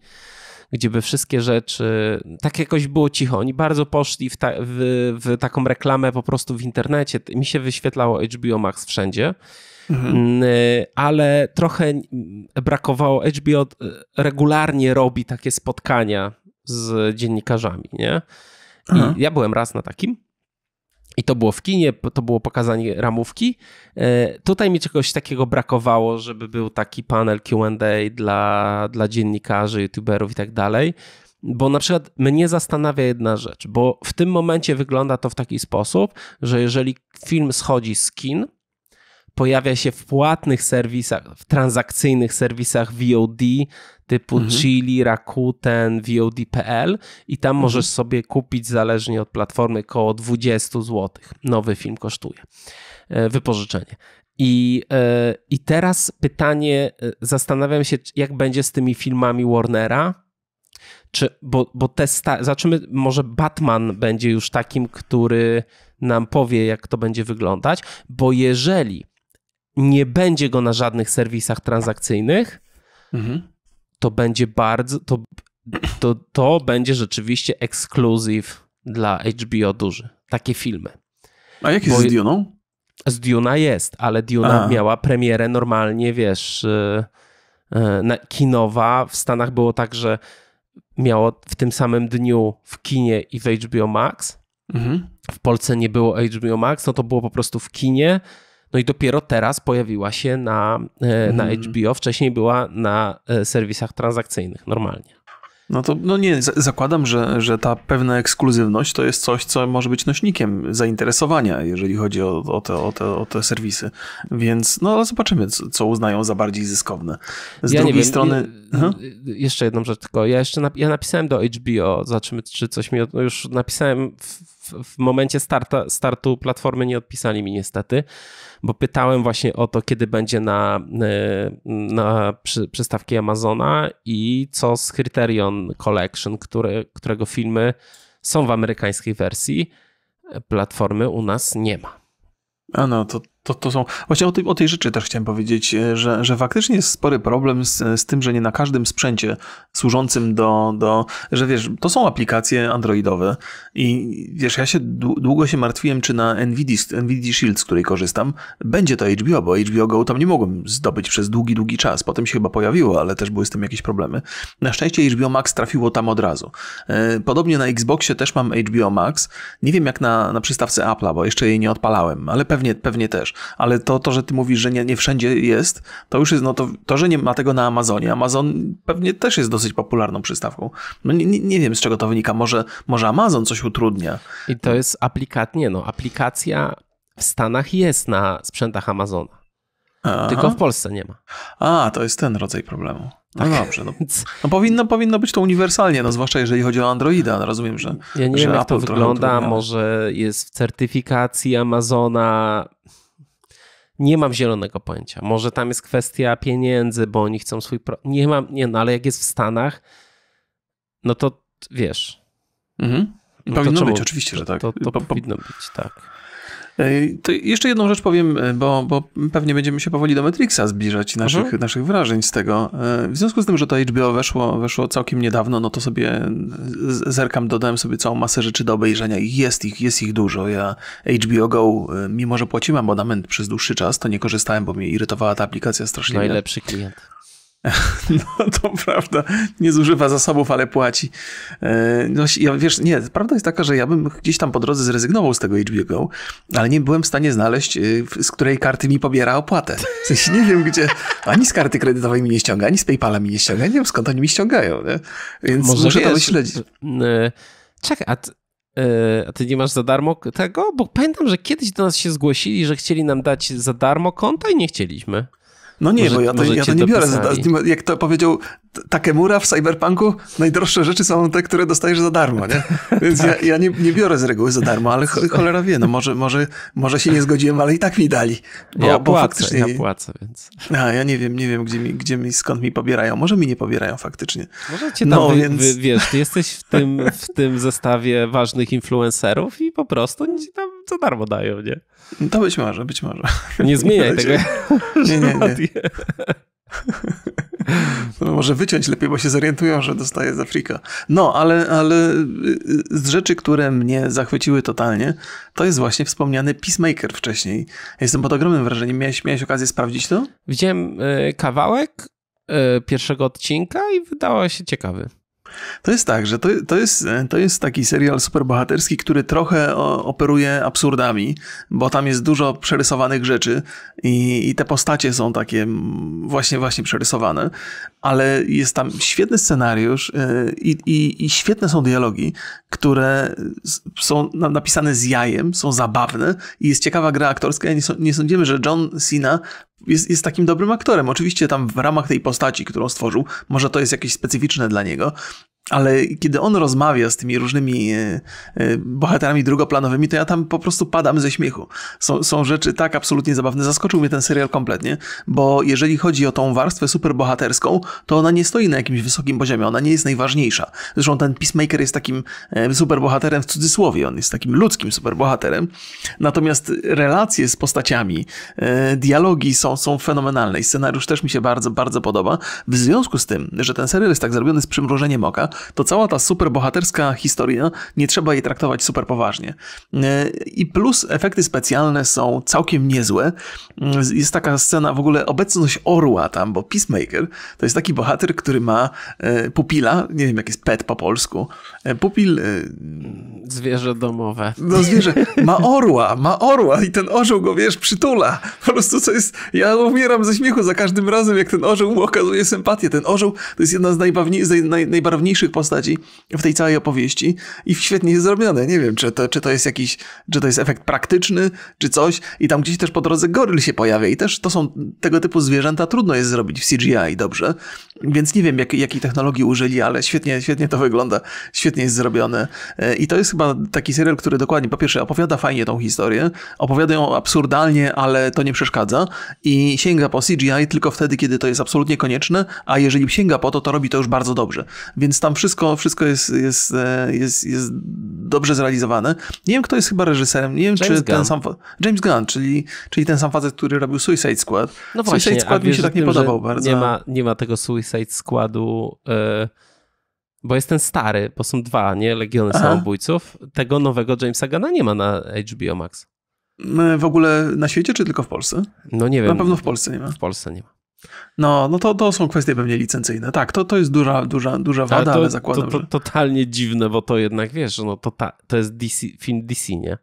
gdzie by wszystkie rzeczy, tak jakoś było cicho. Oni bardzo poszli w, ta, w, w taką reklamę po prostu w internecie. Mi się wyświetlało HBO Max wszędzie. Mhm. Mm, y, ale trochę brakowało. HBO y, regularnie robi takie spotkania z dziennikarzami, nie? ja byłem raz na takim. I to było w kinie, to było pokazanie ramówki. E, tutaj mi czegoś takiego brakowało, żeby był taki panel QA dla, dla dziennikarzy, youtuberów i tak dalej. Bo na przykład mnie zastanawia jedna rzecz, bo w tym momencie wygląda to w taki sposób, że jeżeli film schodzi z kin, pojawia się w płatnych serwisach, w transakcyjnych serwisach VOD typu mhm. Chili, Rakuten, VOD.pl i tam mhm. możesz sobie kupić zależnie od platformy około 20 zł. Nowy film kosztuje. E, wypożyczenie. I, e, I teraz pytanie, e, zastanawiam się, jak będzie z tymi filmami Warnera. Czy, bo, bo te zaczymy, może Batman będzie już takim, który nam powie, jak to będzie wyglądać, bo jeżeli nie będzie go na żadnych serwisach transakcyjnych, mhm. to będzie bardzo, to, to, to będzie rzeczywiście ekskluzyw dla HBO duży. Takie filmy. A jak jest Bo, z Duną? Z Duna jest, ale Duna A. miała premierę normalnie, wiesz, y, y, kinowa. W Stanach było tak, że miało w tym samym dniu w kinie i w HBO Max. Mhm. W Polsce nie było HBO Max, no to było po prostu w kinie no i dopiero teraz pojawiła się na, e, na HBO, mhm. wcześniej była na e, serwisach transakcyjnych normalnie. No to no nie, zakładam, że, że ta pewna ekskluzywność to jest coś, co może być nośnikiem zainteresowania, jeżeli chodzi o, o, te, o, te, o te serwisy. Więc no zobaczymy, co, uznają za bardziej zyskowne. Z ja drugiej wiem, strony. Je, jeszcze jedną rzecz tylko. Ja jeszcze ja napisałem do HBO, zobaczymy, czy coś mi. No już napisałem w, w momencie starta, startu platformy nie odpisali mi niestety, bo pytałem właśnie o to, kiedy będzie na, e, na przy, przystawki Amazona i co z Criterion Collection, które, którego filmy są w amerykańskiej wersji. E, platformy u nas nie ma. A no, to to, to są. Właśnie o tej, o tej rzeczy też chciałem powiedzieć, e, że, że faktycznie jest spory problem z, z tym, że nie na każdym sprzęcie służącym do, do. Że wiesz, to są aplikacje Androidowe i wiesz, ja się długo się martwiłem, czy na NVIDIA, NVIDIA Shield, z której korzystam, będzie to HBO, bo HBO Go tam nie mogłem zdobyć przez długi, długi czas. Potem się chyba pojawiło, ale też były z tym jakieś problemy. Na szczęście HBO Max trafiło tam od razu. E, podobnie na Xboxie też mam HBO Max. Nie wiem jak na, na przystawce Apple'a, bo jeszcze jej nie odpalałem, ale pewnie, pewnie też ale to, to że ty mówisz, że nie, nie wszędzie jest, to już jest, no to, to, że nie ma tego na Amazonie, Amazon pewnie też jest dosyć popularną przystawką. No nie, nie wiem, z czego to wynika, może, może Amazon coś utrudnia. I to jest aplikacja, nie no, aplikacja w Stanach jest na sprzętach Amazona. Aha. Tylko w Polsce nie ma. A, to jest ten rodzaj problemu. No tak. dobrze. No, no, powinno, powinno być to uniwersalnie, no zwłaszcza jeżeli chodzi o Androida. No rozumiem, że. Ja nie że wiem, Apple jak to wygląda. Może jest w certyfikacji Amazona. Nie mam zielonego pojęcia. Może tam jest kwestia pieniędzy, bo oni chcą swój. Pro... Nie mam, nie, no ale jak jest w Stanach, no to wiesz. Mhm. No powinno to być, oczywiście, że tak. To, to, to powinno być, tak. E, to jeszcze jedną rzecz powiem, e, bo, bo pewnie będziemy się powoli do Matrixa zbliżać naszych, mhm. naszych wrażeń z tego. E, w związku z tym, że to HBO weszło, weszło całkiem niedawno, no to sobie zerkam, dodałem sobie całą masę rzeczy do obejrzenia i jest ich, jest ich dużo. Ja HBO Go, mimo że płaciłem abonament przez dłuższy czas, to nie korzystałem, bo mnie irytowała ta aplikacja strasznie. Najlepszy klient. No to prawda, nie zużywa zasobów, ale płaci. E, no, ja, wiesz, nie, prawda jest taka, że ja bym gdzieś tam po drodze zrezygnował z tego HBO ale nie byłem w stanie znaleźć, e, z której karty mi pobiera opłatę. W sensie nie wiem gdzie, ani z karty kredytowej mi nie ściąga, ani z Paypala mi nie ściąga, nie wiem skąd oni mi ściągają, nie? więc Może muszę wiesz, to wyśledzić. E, czekaj, a... Ty... A ty nie masz za darmo tego? Bo pamiętam, że kiedyś do nas się zgłosili, że chcieli nam dać za darmo konta i nie chcieliśmy. No nie, może, bo ja to, ja to nie biorę. Jak to powiedział Takemura w Cyberpunku, najdroższe rzeczy są te, które dostajesz za darmo, nie? Więc tak. ja, ja nie, nie, biorę z reguły za darmo, ale cholera wie, no może, może, może się nie zgodziłem, ale i tak mi dali. Bo, ja płacę, faktycznie... ja płacę, więc... A, ja nie wiem, nie wiem, gdzie mi, gdzie mi, skąd mi pobierają. Może mi nie pobierają faktycznie. Może cię tam, no, wy, więc... wy, wiesz, ty jesteś w tym, w tym zestawie ważnych influencerów i po prostu ci tam za darmo dają, nie? To być może, być może. Nie zmieniaj tego. Nie, nie, nie. No może wyciąć lepiej, bo się zorientują, że dostaję z Afrika. No, ale, ale y, z rzeczy, które mnie zachwyciły totalnie, to jest właśnie wspomniany Peacemaker wcześniej. Jestem pod ogromnym wrażeniem. Miałeś, miałeś okazję sprawdzić to? Widziałem y, kawałek y, pierwszego odcinka i wydało się ciekawy. To jest tak, że to, to, jest, e, to jest taki serial superbohaterski, który trochę operuje absurdami, bo tam jest dużo przerysowanych rzeczy i, i te postacie są takie właśnie, właśnie przerysowane, ale jest tam świetny scenariusz e, i, i, i świetne są dialogi, które są napisane z jajem, są zabawne i jest ciekawa gra aktorska. nie sądzimy, że John Cena jest, jest takim dobrym aktorem. Oczywiście tam w ramach tej postaci, którą stworzył, może to jest jakieś specyficzne dla niego, ale kiedy on rozmawia z tymi różnymi e, e, bohaterami drugoplanowymi, to ja tam po prostu padam ze śmiechu. Są, są rzeczy tak absolutnie zabawne. Zaskoczył mnie ten serial kompletnie, bo jeżeli chodzi o tą warstwę superbohaterską, to ona nie stoi na jakimś wysokim poziomie, ona nie jest najważniejsza. Zresztą ten Peacemaker jest takim e, superbohaterem w cudzysłowie, on jest takim ludzkim superbohaterem. Natomiast relacje z postaciami, dialogi są, są fenomenalne i scenariusz też mi się bardzo, bardzo podoba. W związku z tym, że ten serial jest tak zrobiony z przymrożeniem oka, to cała ta superbohaterska historia, nie trzeba jej traktować super poważnie. E, I plus efekty specjalne są całkiem niezłe. E, jest taka scena, w ogóle obecność orła tam, bo Peacemaker to jest taki bohater, który ma e, pupila, nie wiem jak jest pet po polsku, pupil... Zwierzę domowe. No zwierzę, ma orła, ma orła i ten orzeł go, wiesz, przytula. Po prostu co jest, ja umieram ze śmiechu za każdym razem, jak ten orzeł mu okazuje sympatię. Ten orzeł to jest jedna z, najbawniej, naj, najbarwniejszych najważniejszych postaci w tej całej opowieści i świetnie jest zrobione. Nie wiem, czy to, czy to jest jakiś, czy to jest efekt praktyczny, czy coś. I tam gdzieś też po drodze goryl się pojawia i też to są tego typu zwierzęta, trudno jest zrobić w CGI dobrze. Więc nie wiem, jak, jakiej technologii użyli, ale świetnie, świetnie to wygląda, świetnie jest zrobione. E, I to jest chyba taki serial, który dokładnie, po pierwsze, opowiada fajnie tą historię, opowiada ją absurdalnie, ale to nie przeszkadza i sięga po CGI tylko wtedy, kiedy to jest absolutnie konieczne, a jeżeli sięga po to, to robi to już bardzo dobrze. Więc tam wszystko, wszystko jest, jest, e, jest, jest dobrze zrealizowane. Nie wiem, kto jest chyba reżyserem, nie wiem, James czy Gunn. ten sam... James Gunn, czyli, czyli ten sam facet, który robił Suicide Squad. No Suicide Squad mi się tak nie podobał bardzo. Nie ma, nie ma tego Suicide Suicide Squadu, e, bo jest ten stary, bo są dwa, nie? Legiony Aha. Samobójców. Tego nowego Jamesa Gana nie ma na HBO Max. Mm, w ogóle na świecie, czy tylko w Polsce? No nie wiem. Na pewno w Polsce nie ma. W Polsce nie ma. No, no to, to są kwestie pewnie licencyjne. Tak, to, to jest duża, duża, duża wada, ale, to, ale zakładam, to, to, że... Totalnie dziwne, bo to jednak, wiesz, no to, ta, to jest DC, film DC, nie?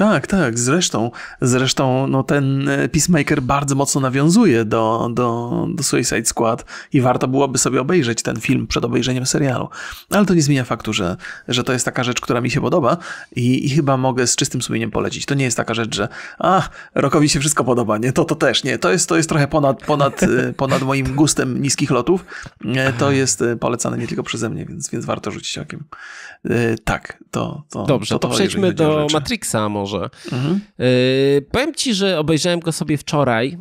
Tak, tak, zresztą, zresztą no, ten e, Peacemaker bardzo mocno nawiązuje do, do, do Suicide Squad i warto byłoby sobie obejrzeć ten film przed obejrzeniem serialu. Ale to nie zmienia faktu, że, że to jest taka rzecz, która mi się podoba i, i chyba mogę z czystym sumieniem polecić. To nie jest taka rzecz, że a, Rokowi się wszystko podoba, nie, to, to też, nie, to jest, to jest trochę ponad, ponad, e, ponad moim gustem niskich lotów. E, to jest polecane nie tylko przeze mnie, więc, więc warto rzucić okiem. Tak, to, to Dobrze, to, to, to przejdźmy do Matrixa może może. Mhm. Y, powiem ci, że obejrzałem go sobie wczoraj.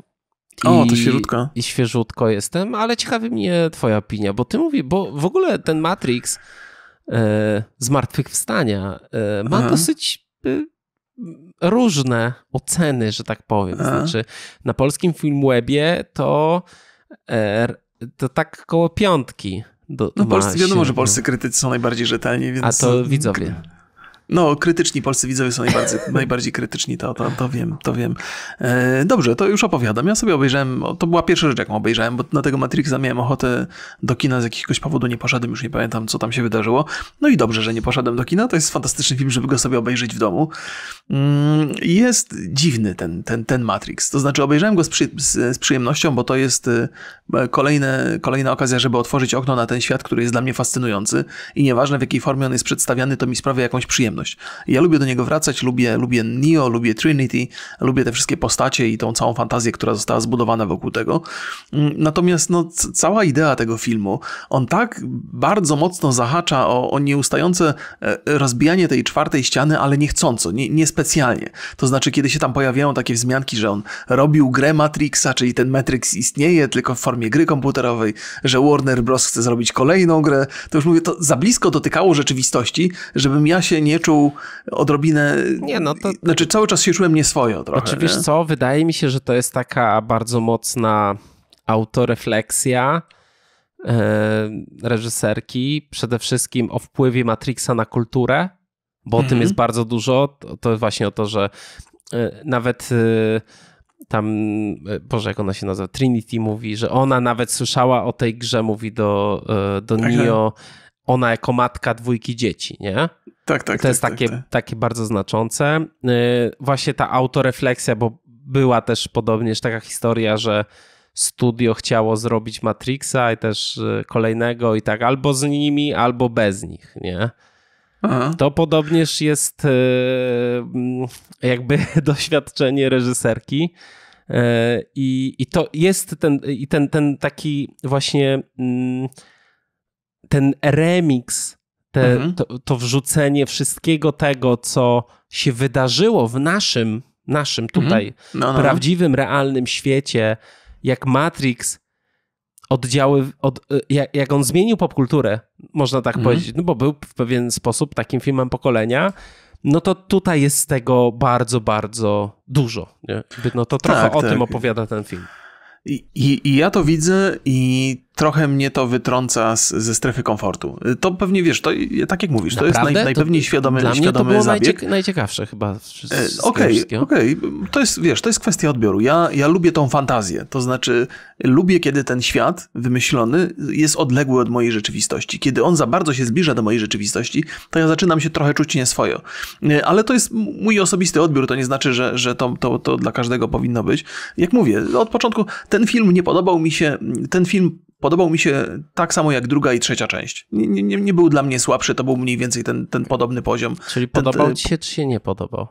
I, o, to świeżutko. I świeżutko jestem, ale ciekawi mnie twoja opinia, bo ty mówisz, bo w ogóle ten Matrix y, zmartwychwstania y, ma mhm. dosyć różne oceny, że tak powiem. znaczy, na polskim Filmwebie to, e, to tak koło piątki. Do, no polscy, wiadomo, że polscy no. krytycy są najbardziej rzetelni, więc... A to widzowie. No, krytyczni polscy widzowie są najbardziej, najbardziej krytyczni, to, to, to wiem, to wiem. E, dobrze, to już opowiadam. Ja sobie obejrzałem, to była pierwsza rzecz, jaką obejrzałem, bo na tego Matrixa miałem ochotę do kina z jakiegoś powodu, nie poszedłem, już nie pamiętam, co tam się wydarzyło. No i dobrze, że nie poszedłem do kina, to jest fantastyczny film, żeby go sobie obejrzeć w domu. Mm, jest dziwny ten, ten, ten Matrix, to znaczy obejrzałem go z, przy, z, z przyjemnością, bo to jest e, kolejne, kolejna okazja, żeby otworzyć okno na ten świat, który jest dla mnie fascynujący i nieważne w jakiej formie on jest przedstawiany, to mi sprawia jakąś przyjemność ja lubię do niego wracać, lubię, lubię Neo, lubię Trinity, lubię te wszystkie postacie i tą całą fantazję, która została zbudowana wokół tego. Mm, natomiast no, cała idea tego filmu, on tak bardzo mocno zahacza o, o nieustające e, rozbijanie tej czwartej ściany, ale niechcąco, nie, niespecjalnie. To znaczy, kiedy się tam pojawiają takie wzmianki, że on robił grę Matrixa, czyli ten Matrix istnieje tylko w formie gry komputerowej, że Warner Bros. chce zrobić kolejną grę, to już mówię, to za blisko dotykało rzeczywistości, żebym ja się nie czuł czuł odrobinę. Nie, no to. Znaczy, cały czas się czułem nieswojo trochę. Oczywiście znaczy, nie? co? Wydaje mi się, że to jest taka bardzo mocna autorefleksja e, reżyserki, przede wszystkim o wpływie Matrixa na kulturę, bo mhm. o tym mhm. jest bardzo dużo. To, jest właśnie o to, że e, nawet. E, tam, Boże, jak ona się nazywa, Trinity mówi, że ona nawet słyszała o tej grze, mówi do, do tak, Nio, tak ona jako matka dwójki dzieci, nie? Tak, tak. I to jest tak, tak, takie, tak, takie bardzo znaczące. Y, właśnie ta autorefleksja, bo była też podobnież taka historia, że studio chciało zrobić Matrixa i też y, kolejnego i tak, albo z nimi, albo bez nich, nie? Aha. To podobnież jest y, mm, jakby doświadczenie reżyserki. I, i to jest ten, i ten, ten taki właśnie mm, ten remix, te, mhm. to, to, wrzucenie wszystkiego tego, co się wydarzyło w naszym, naszym mhm. tutaj mhm. no, no. prawdziwym, realnym świecie, jak Matrix oddziały, od, y, jak, jak, on zmienił popkulturę, można tak mhm. powiedzieć, no bo był w pewien sposób takim filmem pokolenia, no to tutaj jest tego bardzo, bardzo dużo. Nie? No to tak, trochę tak, o tak. tym opowiada ten film. I, i, I, ja to widzę i trochę mnie to wytrąca z, ze strefy komfortu. To pewnie wiesz, to tak jak mówisz, Naprawdę? to jest naj, najpewniej to, świadomy, dla mnie to było zabieg. najciekawsze chyba. E, okej, okej. Okay, okay. To jest, wiesz, to jest kwestia odbioru. Ja, ja lubię tą fantazję, to znaczy lubię, kiedy ten świat wymyślony jest odległy od mojej rzeczywistości. Kiedy on za bardzo się zbliża do mojej rzeczywistości, to ja zaczynam się trochę czuć nieswojo. E, ale to jest mój osobisty odbiór, to nie znaczy, że, że to, to, to dla każdego powinno być. Jak mówię, od początku ten film nie podobał mi się, ten film Podobał mi się tak samo jak druga i trzecia część. Nie, nie, nie był dla mnie słabszy, to był mniej więcej ten, ten podobny poziom. Czyli ten, podobał e, ci się, czy się nie podobał?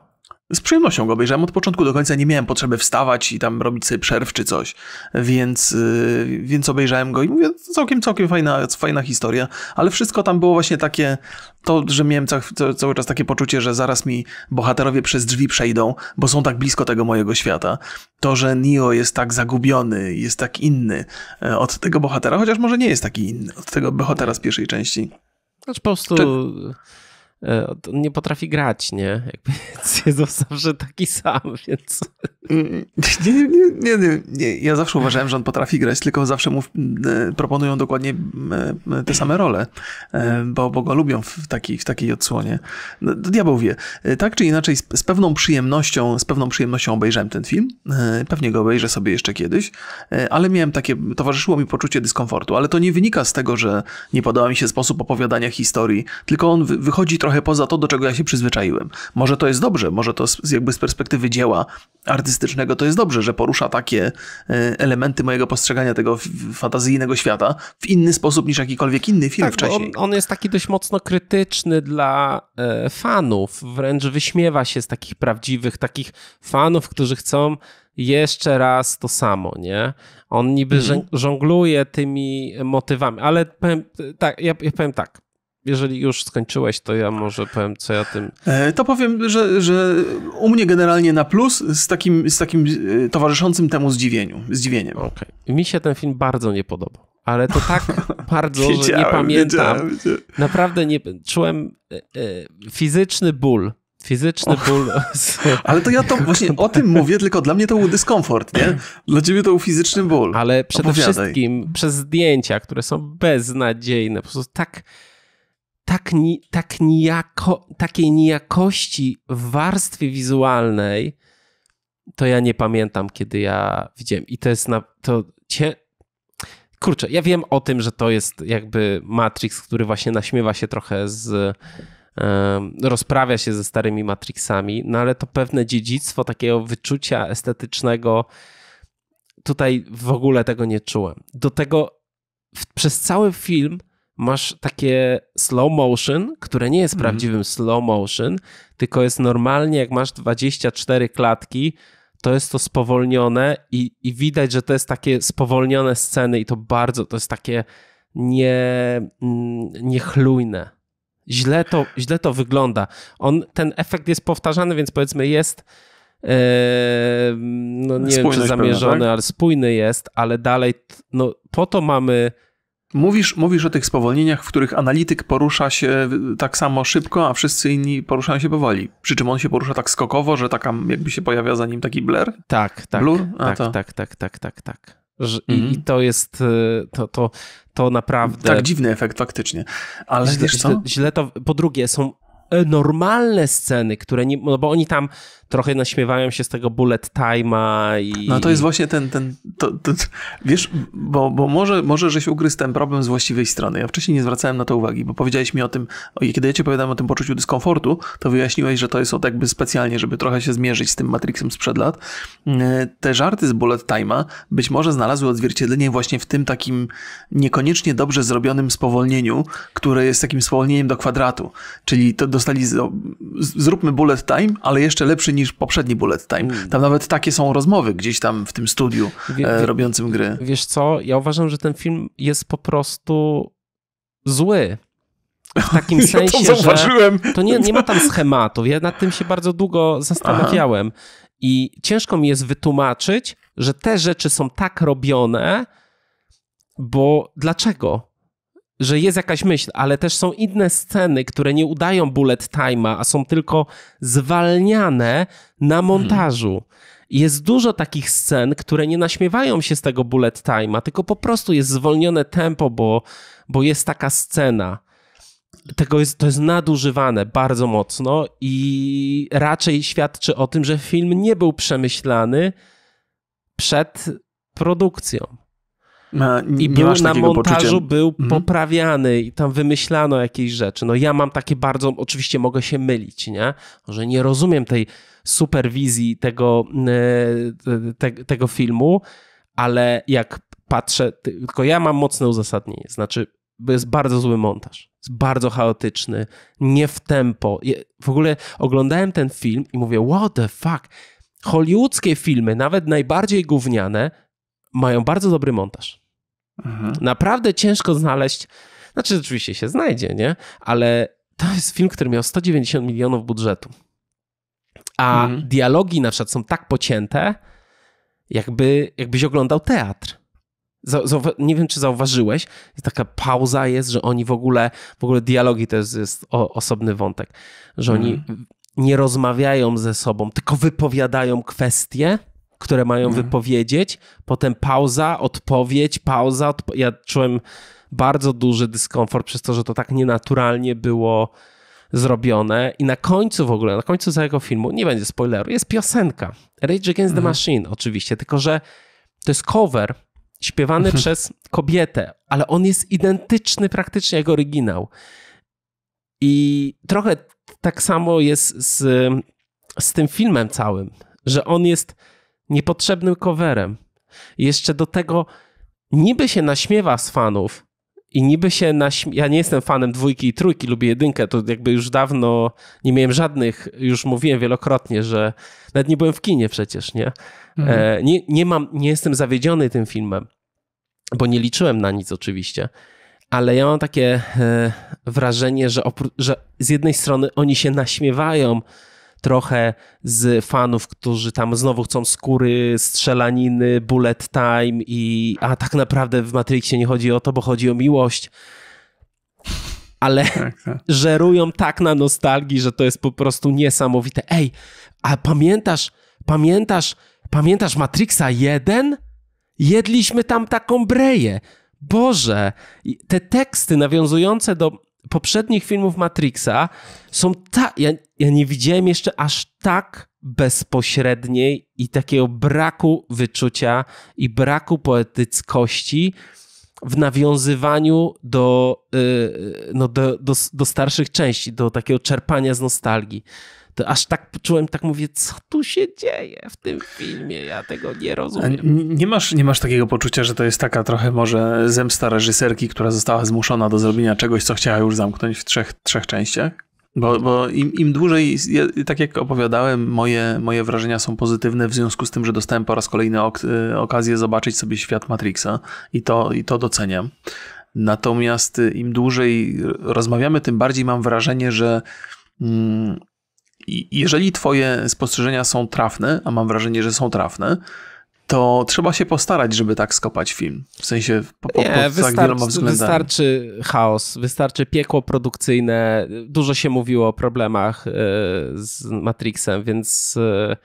z przyjemnością go obejrzałem od początku do końca, nie miałem potrzeby wstawać i tam robić sobie przerw czy coś, więc, yy, więc obejrzałem go i mówię, całkiem, całkiem fajna, fajna historia, ale wszystko tam było właśnie takie, to, że miałem ca cały czas takie poczucie, że zaraz mi bohaterowie przez drzwi przejdą, bo są tak blisko tego mojego świata. To, że Neo jest tak zagubiony, jest tak inny e, od tego bohatera, chociaż może nie jest taki inny od tego bohatera z pierwszej części. Znaczy po prostu... Czy... E, on nie potrafi grać, nie? Jakby jest zawsze taki sam, więc Nie, nie, nie, nie, Ja zawsze uważałem, że on potrafi grać, tylko zawsze mu e, proponują dokładnie e, e, te same role, bo, bo go lubią w takiej, w takiej odsłonie. No, diabeł wie. Tak czy inaczej, z, z pewną przyjemnością, z pewną przyjemnością obejrzałem ten film. Pewnie go obejrzę sobie jeszcze kiedyś, ale miałem takie, towarzyszyło mi poczucie dyskomfortu, ale to nie wynika z tego, że nie podoba mi się sposób opowiadania historii, tylko on wychodzi trochę poza to, do czego ja się przyzwyczaiłem. Może to jest dobrze, może to z, jakby z perspektywy dzieła artystycznego artystycznego, to jest dobrze, że porusza takie e, elementy mojego postrzegania tego fantazyjnego świata w inny sposób niż jakikolwiek inny film tak, wcześniej. On, on jest taki dość mocno krytyczny dla e, fanów, wręcz wyśmiewa się z takich prawdziwych, takich fanów, którzy chcą jeszcze raz to samo, nie? On niby mm żongluje tymi motywami, ale powiem, tak, ja, ja powiem tak jeżeli już skończyłeś, to ja może powiem, co ja tym. E, to powiem, że, że u mnie generalnie na plus z takim, z takim e, towarzyszącym temu zdziwieniu, zdziwieniem. Okay. Mi się ten film bardzo nie podobał, ale to tak bardzo, że nie pamiętam. Wiedziałem. Naprawdę nie czułem e, fizyczny ból Fizyczny oh. ból. Ale to ja to właśnie o tym mówię, tylko dla mnie to był dyskomfort, nie? Dla ciebie to był fizyczny ból. Ale przede Opowiadaj. wszystkim przez zdjęcia, które są beznadziejne, po prostu tak tak, ni, tak nijako, takiej nijakości w warstwie wizualnej, to ja nie pamiętam, kiedy ja widziałem. I to jest na. To cie... Kurczę, ja wiem o tym, że to jest jakby Matrix, który właśnie naśmiewa się trochę z. rozprawia się ze starymi Matrixami, no ale to pewne dziedzictwo takiego wyczucia estetycznego. Tutaj w ogóle tego nie czułem. Do tego w, przez cały film masz takie slow motion, które nie jest mm. prawdziwym slow motion, tylko jest normalnie, jak masz 24 klatki, to jest to spowolnione i, i widać, że to jest takie spowolnione sceny i to bardzo, to jest takie nie, mm, niechlujne. Źle to, źle to wygląda. On, ten efekt jest powtarzany, więc powiedzmy jest e, no nie Spójność wiem czy zamierzony, pewnie, tak? ale spójny jest, ale dalej no po to mamy Mówisz, mówisz o tych spowolnieniach, w których analityk porusza się y, tak samo szybko, a wszyscy inni poruszają się powoli. Przy czym on się porusza tak skokowo, że taka jakby się pojawia za nim taki blur? Tak, tak. Blur? tak, to. tak, tak, tak, tak, tak. I, mhm. I, to jest, y, to, to, to naprawdę... Tak, dziwny efekt faktycznie. Ale źle, wiesz co? Źle, źle to, po drugie są E, normalne sceny, które nie, no bo oni tam trochę naśmiewają się z tego bullet time'a i... No to jest właśnie ten, ten to, to, wiesz, bo, bo może, może żeś ugryzł ten problem z właściwej strony. Ja wcześniej nie zwracałem na to uwagi, bo powiedziałeś mi o tym, o, kiedy ja ci opowiadałem o tym poczuciu dyskomfortu, to wyjaśniłeś, że to jest od jakby specjalnie, żeby trochę się zmierzyć z tym Matrixem sprzed lat. E, te żarty z bullet time'a być może znalazły odzwierciedlenie właśnie w tym takim niekoniecznie dobrze zrobionym spowolnieniu, które jest takim spowolnieniem do kwadratu, czyli to do dostali, z, zróbmy bullet time, ale jeszcze lepszy niż poprzedni bullet time. Hmm. Tam nawet takie są rozmowy gdzieś tam w tym studiu e, wie, robiącym gry. Wiesz co, ja uważam, że ten film jest po prostu zły. W takim ja sensie, to zauważyłem. że to nie, nie ma tam schematów. Ja nad tym się bardzo długo zastanawiałem. Aha. I ciężko mi jest wytłumaczyć, że te rzeczy są tak robione, bo dlaczego? że jest jakaś myśl, ale też są inne sceny, które nie udają bullet time'a, a są tylko zwalniane na mhm. montażu. Jest dużo takich scen, które nie naśmiewają się z tego bullet time'a, tylko po prostu jest zwolnione tempo, bo, bo jest taka scena. Tego jest, to jest nadużywane bardzo mocno i raczej świadczy o tym, że film nie był przemyślany przed produkcją. I był na montażu poczucia. był mhm. poprawiany i tam wymyślano jakieś rzeczy. No ja mam takie bardzo, oczywiście mogę się mylić, nie? Że nie rozumiem tej superwizji tego, e, te, tego filmu, ale jak patrzę, tylko ja mam mocne uzasadnienie. Znaczy, jest bardzo zły montaż. Jest bardzo chaotyczny, nie w tempo. W ogóle oglądałem ten film i mówię, what the fuck? Hollywoodzkie filmy, nawet najbardziej gówniane, mają bardzo dobry montaż. Mhm. Naprawdę ciężko znaleźć. Znaczy, oczywiście się znajdzie, nie? Ale to jest film, który miał 190 milionów budżetu. A mhm. dialogi na przykład są tak pocięte, jakby, jakbyś oglądał teatr. nie wiem, czy zauważyłeś, taka pauza jest, że oni w ogóle, w ogóle dialogi to jest, jest o, osobny wątek, że oni mhm. nie rozmawiają ze sobą, tylko wypowiadają kwestie które mają mhm. wypowiedzieć, potem pauza, odpowiedź, pauza. Odpo ja czułem bardzo duży dyskomfort przez to, że to tak nienaturalnie było zrobione. I na końcu w ogóle, na końcu całego filmu, nie będzie spoileru, jest piosenka. Rage Against the mhm. Machine, oczywiście, tylko że to jest cover śpiewany mhm. przez kobietę, ale on jest identyczny praktycznie jak oryginał. I trochę tak samo jest z, z tym filmem całym, że on jest niepotrzebnym coverem. I jeszcze do tego niby się naśmiewa z fanów i niby się naśmiewa. Ja nie jestem fanem dwójki i trójki, lubię jedynkę. To jakby już dawno nie miałem żadnych, już mówiłem wielokrotnie, że nawet nie byłem w kinie przecież, nie? Mhm. E, nie, nie, mam, nie jestem zawiedziony tym filmem, bo nie liczyłem na nic oczywiście. Ale ja mam takie e, wrażenie, że, że z jednej strony oni się naśmiewają trochę z fanów, którzy tam znowu chcą skóry, strzelaniny, bullet time i a tak naprawdę w Matrixie nie chodzi o to, bo chodzi o miłość. Ale tak, tak. żerują tak na nostalgii, że to jest po prostu niesamowite. Ej, a pamiętasz, pamiętasz, pamiętasz Matrixa 1? Jedliśmy tam taką breję. Boże, te teksty nawiązujące do poprzednich filmów Matrixa są tak. Ja, ja nie widziałem jeszcze aż tak bezpośredniej i takiego braku wyczucia i braku poetyckości w nawiązywaniu do, y, no, do, do, do starszych części, do takiego czerpania z nostalgii to aż tak poczułem, tak mówię, co tu się dzieje w tym filmie, ja tego nie rozumiem. Nie masz, nie masz takiego poczucia, że to jest taka trochę może zemsta reżyserki, która została zmuszona do zrobienia czegoś, co chciała już zamknąć w trzech, trzech częściach? Bo, bo im, im dłużej, ja, tak jak opowiadałem, moje, moje wrażenia są pozytywne w związku z tym, że dostałem po raz kolejny ok y, okazję zobaczyć sobie świat Matrixa i to, i to doceniam. Natomiast y, im dłużej rozmawiamy, tym bardziej mam wrażenie, że mm, jeżeli Twoje spostrzeżenia są trafne, a mam wrażenie, że są trafne, to trzeba się postarać, żeby tak skopać film. W sensie po, po, Nie, tak wystarczy, tak wieloma względami. Wystarczy chaos, wystarczy piekło produkcyjne. Dużo się mówiło o problemach e, z Matrixem, więc e,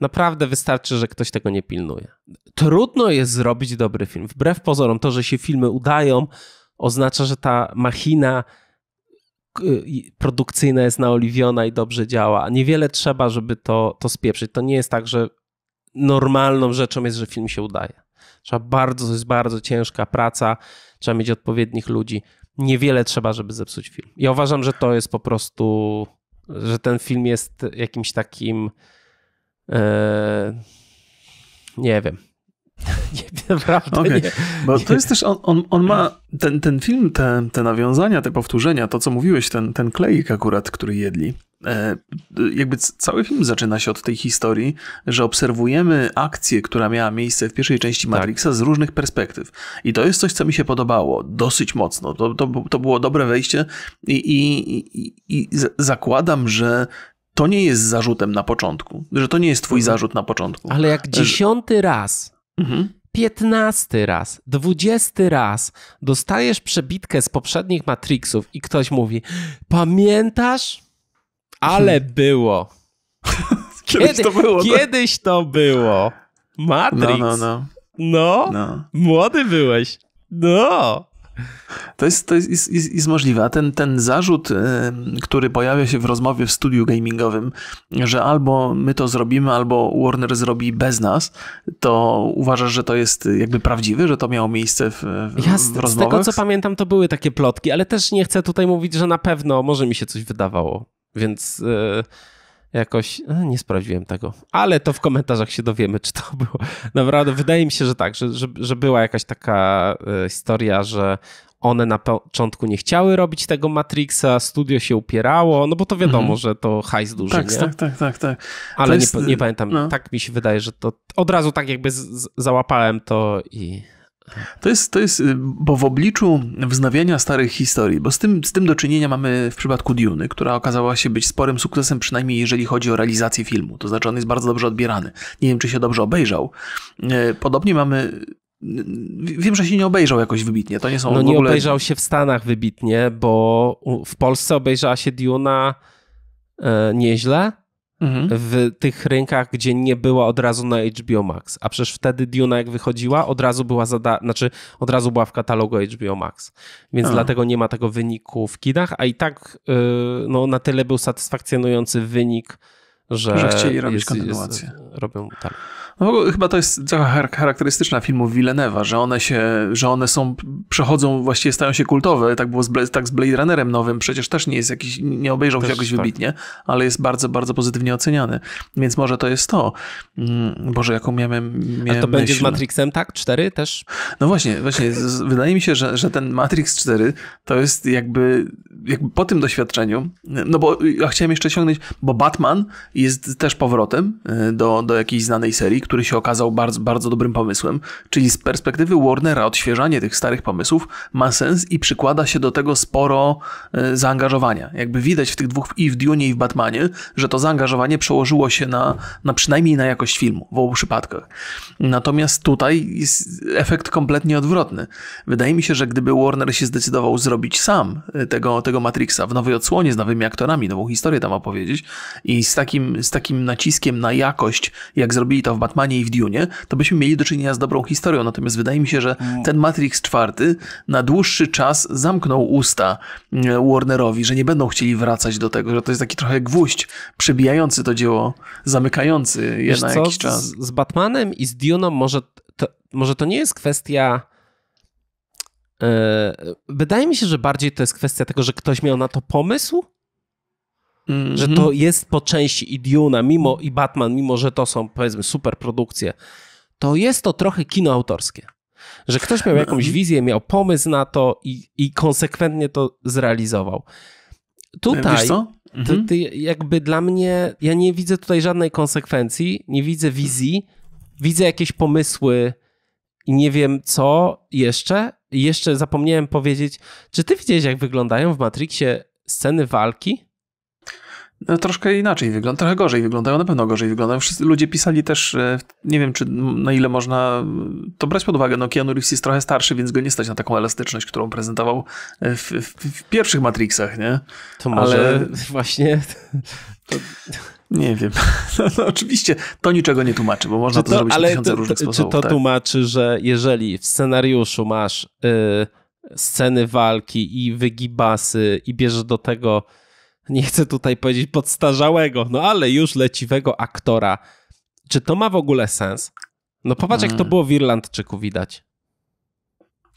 naprawdę wystarczy, że ktoś tego nie pilnuje. Trudno jest zrobić dobry film. Wbrew pozorom, to, że się filmy udają, oznacza, że ta machina produkcyjna jest naoliwiona i dobrze działa. Niewiele trzeba, żeby to, to spieprzyć. To nie jest tak, że normalną rzeczą jest, że film się udaje. Trzeba bardzo, to jest bardzo ciężka praca, trzeba mieć odpowiednich ludzi. Niewiele trzeba, żeby zepsuć film. Ja uważam, że to jest po prostu, że ten film jest jakimś takim. Yy, nie wiem. nie, naprawdę okay. nie. Bo to jest też, on, on, on, ma, ten, ten film, te, te nawiązania, te powtórzenia, to co mówiłeś, ten, ten klejk akurat, który jedli, e, jakby cały film zaczyna się od tej historii, że obserwujemy akcję, która miała miejsce w pierwszej części tak. Matrixa tak. z różnych perspektyw. I to jest coś, co mi się podobało dosyć mocno. To, to, to było dobre wejście i, i, i, i zakładam, że to nie jest zarzutem na początku, że to nie jest twój mhm. zarzut na początku. Ale jak e, dziesiąty raz 15 mhm. raz, 20 raz dostajesz przebitkę z poprzednich Matrixów i ktoś mówi: Pamiętasz? Ale mhm. było. Kiedy, tak. kiedyś to było. Kiedyś to było. Matrix. No, no, no. no. no. młody byłeś. No. To jest, to jest, jest, jest, jest możliwe. A ten, ten zarzut, y, który pojawia się w rozmowie w studiu gamingowym, że albo my to zrobimy, albo Warner zrobi bez nas, to uważasz, że to jest jakby prawdziwy, że to miało miejsce w, w, Ja w rozmowach? Z tego co pamiętam, to były takie plotki, ale też nie chcę tutaj mówić, że na pewno może mi się coś wydawało. Więc. Yy jakoś e, nie sprawdziłem tego, ale to w komentarzach się dowiemy, czy to było. Naprawdę, wydaje mi się, że tak, że, że, że była jakaś taka e, historia, że one na początku nie chciały robić tego Matrixa, studio się upierało, no bo to wiadomo, mhm. że to hajs duży, tak, nie? Tak, tak, tak, tak. Ale jest, nie, nie, pamiętam, no. tak mi się wydaje, że to od razu tak jakby z, z, załapałem to i... To jest, to jest, y, bo w obliczu wznawiania starych historii, bo z tym, z tym do czynienia mamy w przypadku Duny, która okazała się być sporym sukcesem, przynajmniej jeżeli chodzi o realizację filmu. To znaczy, on jest bardzo dobrze odbierany. Nie wiem, czy się dobrze obejrzał. E, podobnie mamy Wiem, że się nie obejrzał jakoś wybitnie. To nie są No nie ogóle... obejrzał się w Stanach wybitnie, bo w Polsce obejrzała się Duna e, nieźle, Mhm. w tych rynkach, gdzie nie była od razu na HBO Max. A przecież wtedy Duna, jak wychodziła, od razu była zada- znaczy od razu była w katalogu HBO Max. Więc a. dlatego nie ma tego wyniku w kinach, a i tak yy, no, na tyle był satysfakcjonujący wynik że, że chcieli robić jest, kontynuację. Jest, robią tak. No, chyba to jest cała charakterystyczna filmów Villeneuve'a, że one się, że one są, przechodzą, właściwie stają się kultowe. Tak było z, tak z Blade Runnerem nowym, przecież też nie jest jakiś, nie obejrzał też, się jakoś tak. wybitnie, ale jest bardzo, bardzo pozytywnie oceniany. Więc może to jest to. Mm, Boże, jaką miałem, miałem A to będzie z Matrixem, tak? 4 też? No właśnie, właśnie. wydaje mi się, że, że ten Matrix 4 to jest jakby, jakby po tym doświadczeniu, no bo ja chciałem jeszcze sięgnąć, bo Batman jest też powrotem e, do, do jakiejś znanej serii, który się okazał bardzo, bardzo dobrym pomysłem, czyli z perspektywy Warnera odświeżanie tych starych pomysłów ma sens i przykłada się do tego sporo e, zaangażowania. Jakby widać w tych dwóch i w Dune i w Batmanie, że to zaangażowanie przełożyło się na, na przynajmniej na jakość filmu w obu przypadkach. Natomiast tutaj jest efekt kompletnie odwrotny. Wydaje mi się, że gdyby Warner się zdecydował zrobić sam e, tego, tego Matrixa w nowej odsłonie z nowymi aktorami, nową historię tam opowiedzieć i z takim z takim naciskiem na jakość, jak zrobili to w Batmanie i w Dune, to byśmy mieli do czynienia z dobrą historią. Natomiast wydaje mi się, że mm. ten Matrix czwarty na dłuższy czas zamknął usta e, Warnerowi, że nie będą chcieli wracać do tego, że to jest taki trochę gwóźdź przebijający to dzieło, zamykający je Wiesz na co? jakiś czas. Z, z Batmanem i z Dune'ą może to, może to nie jest kwestia. E, wydaje mi się, że bardziej to jest kwestia tego, że ktoś miał na to pomysł, Mm-hmm. Że mhm. to jest po części i Duna, mimo i Batman, mimo że to są powiedzmy super produkcje, to jest to trochę kino autorskie. Że ktoś miał no. jakąś wizję, miał pomysł na to i, i konsekwentnie to zrealizował. Tutaj, ty, mhm. ty, jakby dla mnie, ja nie widzę tutaj żadnej konsekwencji, nie widzę wizji, widzę jakieś pomysły i nie wiem co jeszcze. I jeszcze zapomniałem powiedzieć, czy ty widziałeś, jak wyglądają w Matrixie sceny walki? no, troszkę inaczej wygląda, trochę gorzej wyglądają, na pewno gorzej wyglądają. Wszyscy ludzie pisali też, e, nie wiem, czy na ile można e, to brać pod uwagę. No, Keanu Reeves jest trochę starszy, więc go nie stać na taką elastyczność, którą prezentował e, w, w, w pierwszych Matrixach, nie? To może Ale... właśnie. To... Nie wiem. No, no, oczywiście to niczego nie tłumaczy, bo można to, to, zrobić ale tysiące to, różnych sposobów. Czy to tak? tłumaczy, że jeżeli w scenariuszu masz y, sceny walki i wygibasy i bierzesz do tego nie chcę tutaj powiedzieć podstarzałego, no ale już leciwego aktora. Czy to ma w ogóle sens? No popatrz, jak to mm. było w Irlandczyku widać.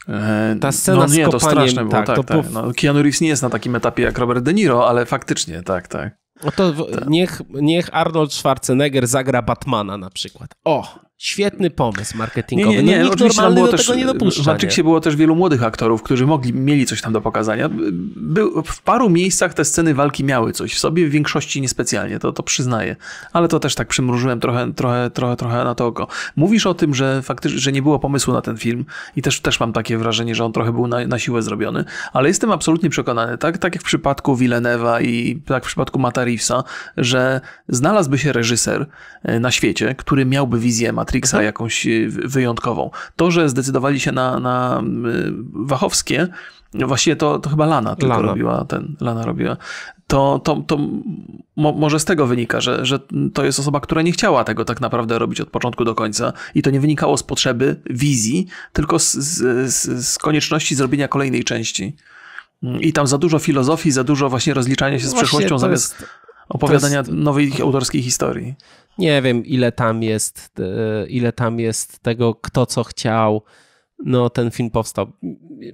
E, Ta scena no, nie, z kopaniem, to straszne bo tak, tak, to tak. No, Keanu Reeves nie jest na takim etapie jak Robert De Niro, ale faktycznie, tak, tak. No to tak. Niech, niech Arnold Schwarzenegger zagra Batmana na przykład. O! Świetny pomysł marketingowy. Nie, nie, no nie, no, nikt normalny było do też, tego nie dopuszcza. W Matrixie było też wielu młodych aktorów, którzy mogli, mieli coś tam do pokazania. Był, w paru miejscach te sceny walki miały coś w sobie, w większości niespecjalnie, to, to przyznaję. Ale to też tak przymrużyłem trochę, trochę, trochę, trochę na to oko. Mówisz o tym, że faktycznie, że nie było pomysłu na ten film i też, też mam takie wrażenie, że on trochę był na, na siłę zrobiony, ale jestem absolutnie przekonany, tak, tak jak w przypadku Villeneuve'a i tak w przypadku Matarifsa, że znalazłby się reżyser e, na świecie, który miałby wizję Matrix Matrixa mhm. jakąś y, wyjątkową. To, że zdecydowali się na, na y, Wachowskie, Właściwie to, to chyba Lana tylko Lana. robiła ten, Lana robiła. To, to, to mo, może z tego wynika, że, że to jest osoba, która nie chciała tego tak naprawdę robić od początku do końca i to nie wynikało z potrzeby wizji, tylko z, z, z konieczności zrobienia kolejnej części. Mm, I tam za dużo filozofii, za dużo właśnie rozliczania się z właśnie przeszłością zamiast. Jest opowiadania jest... nowej autorskiej historii. Nie wiem, ile tam jest, e, ile tam jest tego, kto co chciał. No, ten film powstał.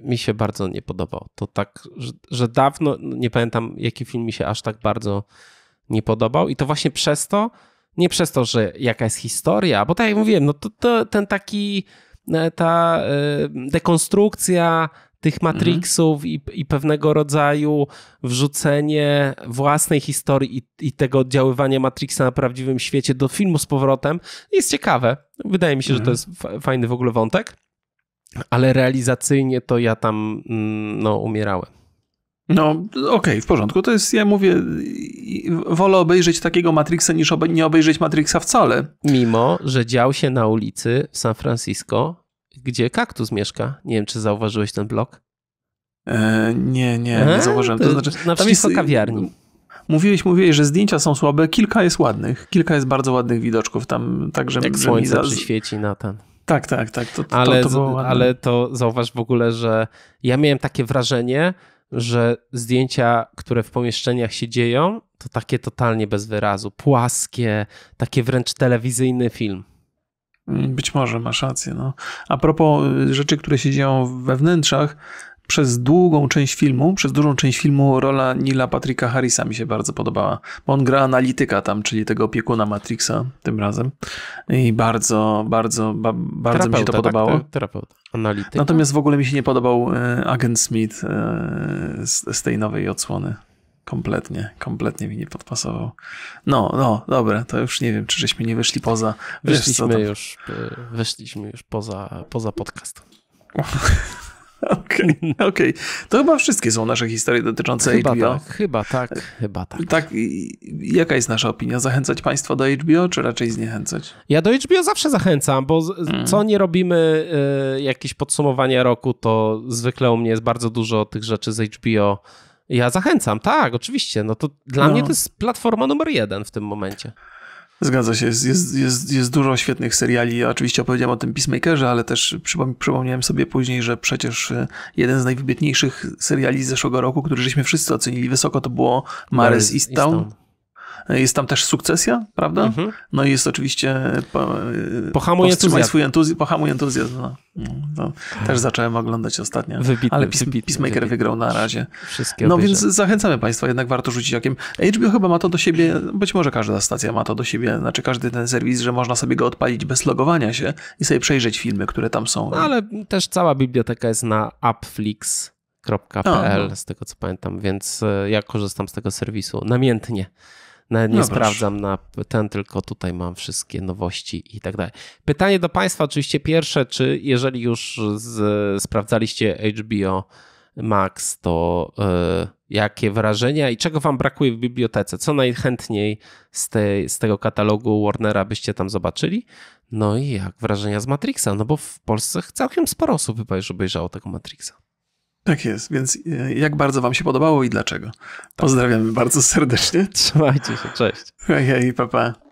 Mi się bardzo nie podobał. To tak, że, że dawno nie pamiętam, jaki film mi się aż tak bardzo nie podobał. I to właśnie przez to, nie przez to, że jaka jest historia, bo tak jak mówiłem, no to, to ten taki, e, ta e, dekonstrukcja tych mhm. Matrixów mhm. i, i, pewnego rodzaju wrzucenie własnej historii i, i tego oddziaływania Matrixa na prawdziwym świecie do filmu z powrotem jest ciekawe. Wydaje mi się, mhm. że to mhm. jest fajny w ogóle wątek, ale realizacyjnie to ja tam mm, no, umierałem. No, okej, okay, w porządku. To jest, ja mówię, wolę obejrzeć takiego Matrixa niż obe, nie obejrzeć Matrixa wcale. Mimo, że dział się na ulicy w San Francisco gdzie kaktus mieszka. Nie wiem, czy zauważyłeś ten blok. E, nie, nie, e, nie zauważyłem. To, to znaczy, jest na wszystko kawiarni. Mówiłeś, mówiłeś, że zdjęcia są słabe. Kilka jest ładnych. Kilka jest bardzo ładnych widoczków tam. Także Jak słońce za... przyświeci na ten. Tak, tak, tak. To, to, ale, to było ładne. ale to zauważ w ogóle, że ja miałem takie wrażenie, że zdjęcia, które w pomieszczeniach się dzieją, to takie totalnie bez wyrazu, płaskie, takie wręcz telewizyjny film. Być może masz rację. No. A propos y, rzeczy, które się dzieją we wnętrzach, przez długą część filmu, przez dużą część filmu rola Nila Patricka Harrisa mi się bardzo podobała, bo on gra analityka tam, czyli tego opiekuna Matrixa tym razem i bardzo, bardzo, ba, bardzo terapeuta, mi się to tak? podobało. Tak, terapeuta, analityka. Natomiast w ogóle mi się nie podobał e, agent Smith e, z, z, tej nowej odsłony. Kompletnie, kompletnie mi nie podpasował. No, no, dobra, to już nie wiem, czy żeśmy nie wyszli poza... Wyszliśmy tam... już, y, wyszliśmy już poza, poza podcast. Okej, okay, okay, To chyba wszystkie są nasze historie dotyczące chyba HBO. Tak, chyba tak, chyba tak. Tak, jaka jest nasza opinia? Zachęcać państwo do HBO, czy raczej zniechęcać? Ja do HBO zawsze zachęcam, bo mm. co nie robimy, y, jakieś podsumowania roku, to zwykle u mnie jest bardzo dużo tych rzeczy z HBO, ja zachęcam, tak, oczywiście. No to dla no. mnie to jest platforma numer jeden w tym momencie. Zgadza się, jest, jest, jest, jest dużo świetnych seriali. oczywiście opowiedziałem o tym Peacemakerze, ale też przypom przypomniałem sobie później, że przecież e, jeden z najwybitniejszych seriali z zeszłego roku, który żeśmy wszyscy ocenili wysoko, to było Mares Easttown. Easttown. Jest tam też sukcesja, prawda? Mhm. No i jest oczywiście po, pohamuj entuzjazm. Entuzj pohamuj entuzjazm. No. No, tak. też zacząłem oglądać ostatnio. Wybitny, ale pis wybitny, Peacemaker wybitny. wygrał na razie. Wszystkie no więc zachęcamy Państwa, jednak warto rzucić okiem. HBO chyba ma to do siebie, być może każda stacja ma to do siebie, znaczy każdy ten serwis, że można sobie go odpalić bez logowania się i sobie przejrzeć filmy, które tam są. No, ale też cała biblioteka jest na appflix.pl no. z tego co pamiętam, więc e, ja korzystam z tego serwisu namiętnie. Nawet no, nie no sprawdzam na ten, tylko tutaj mam wszystkie nowości i tak dalej. Pytanie do Państwa oczywiście pierwsze, czy jeżeli już z, sprawdzaliście HBO Max, to y, jakie wrażenia i czego Wam brakuje w bibliotece? Co najchętniej z, z tego katalogu Warnera byście tam zobaczyli? No i jak wrażenia z Matrixa? No bo w Polsce całkiem sporo osób chyba już obejrzało tego Matrixa. Tak jest, więc e, jak bardzo Wam się podobało i dlaczego? Tak. Pozdrawiamy bardzo serdecznie. Trzymajcie się, cześć. Hej, hej, papa.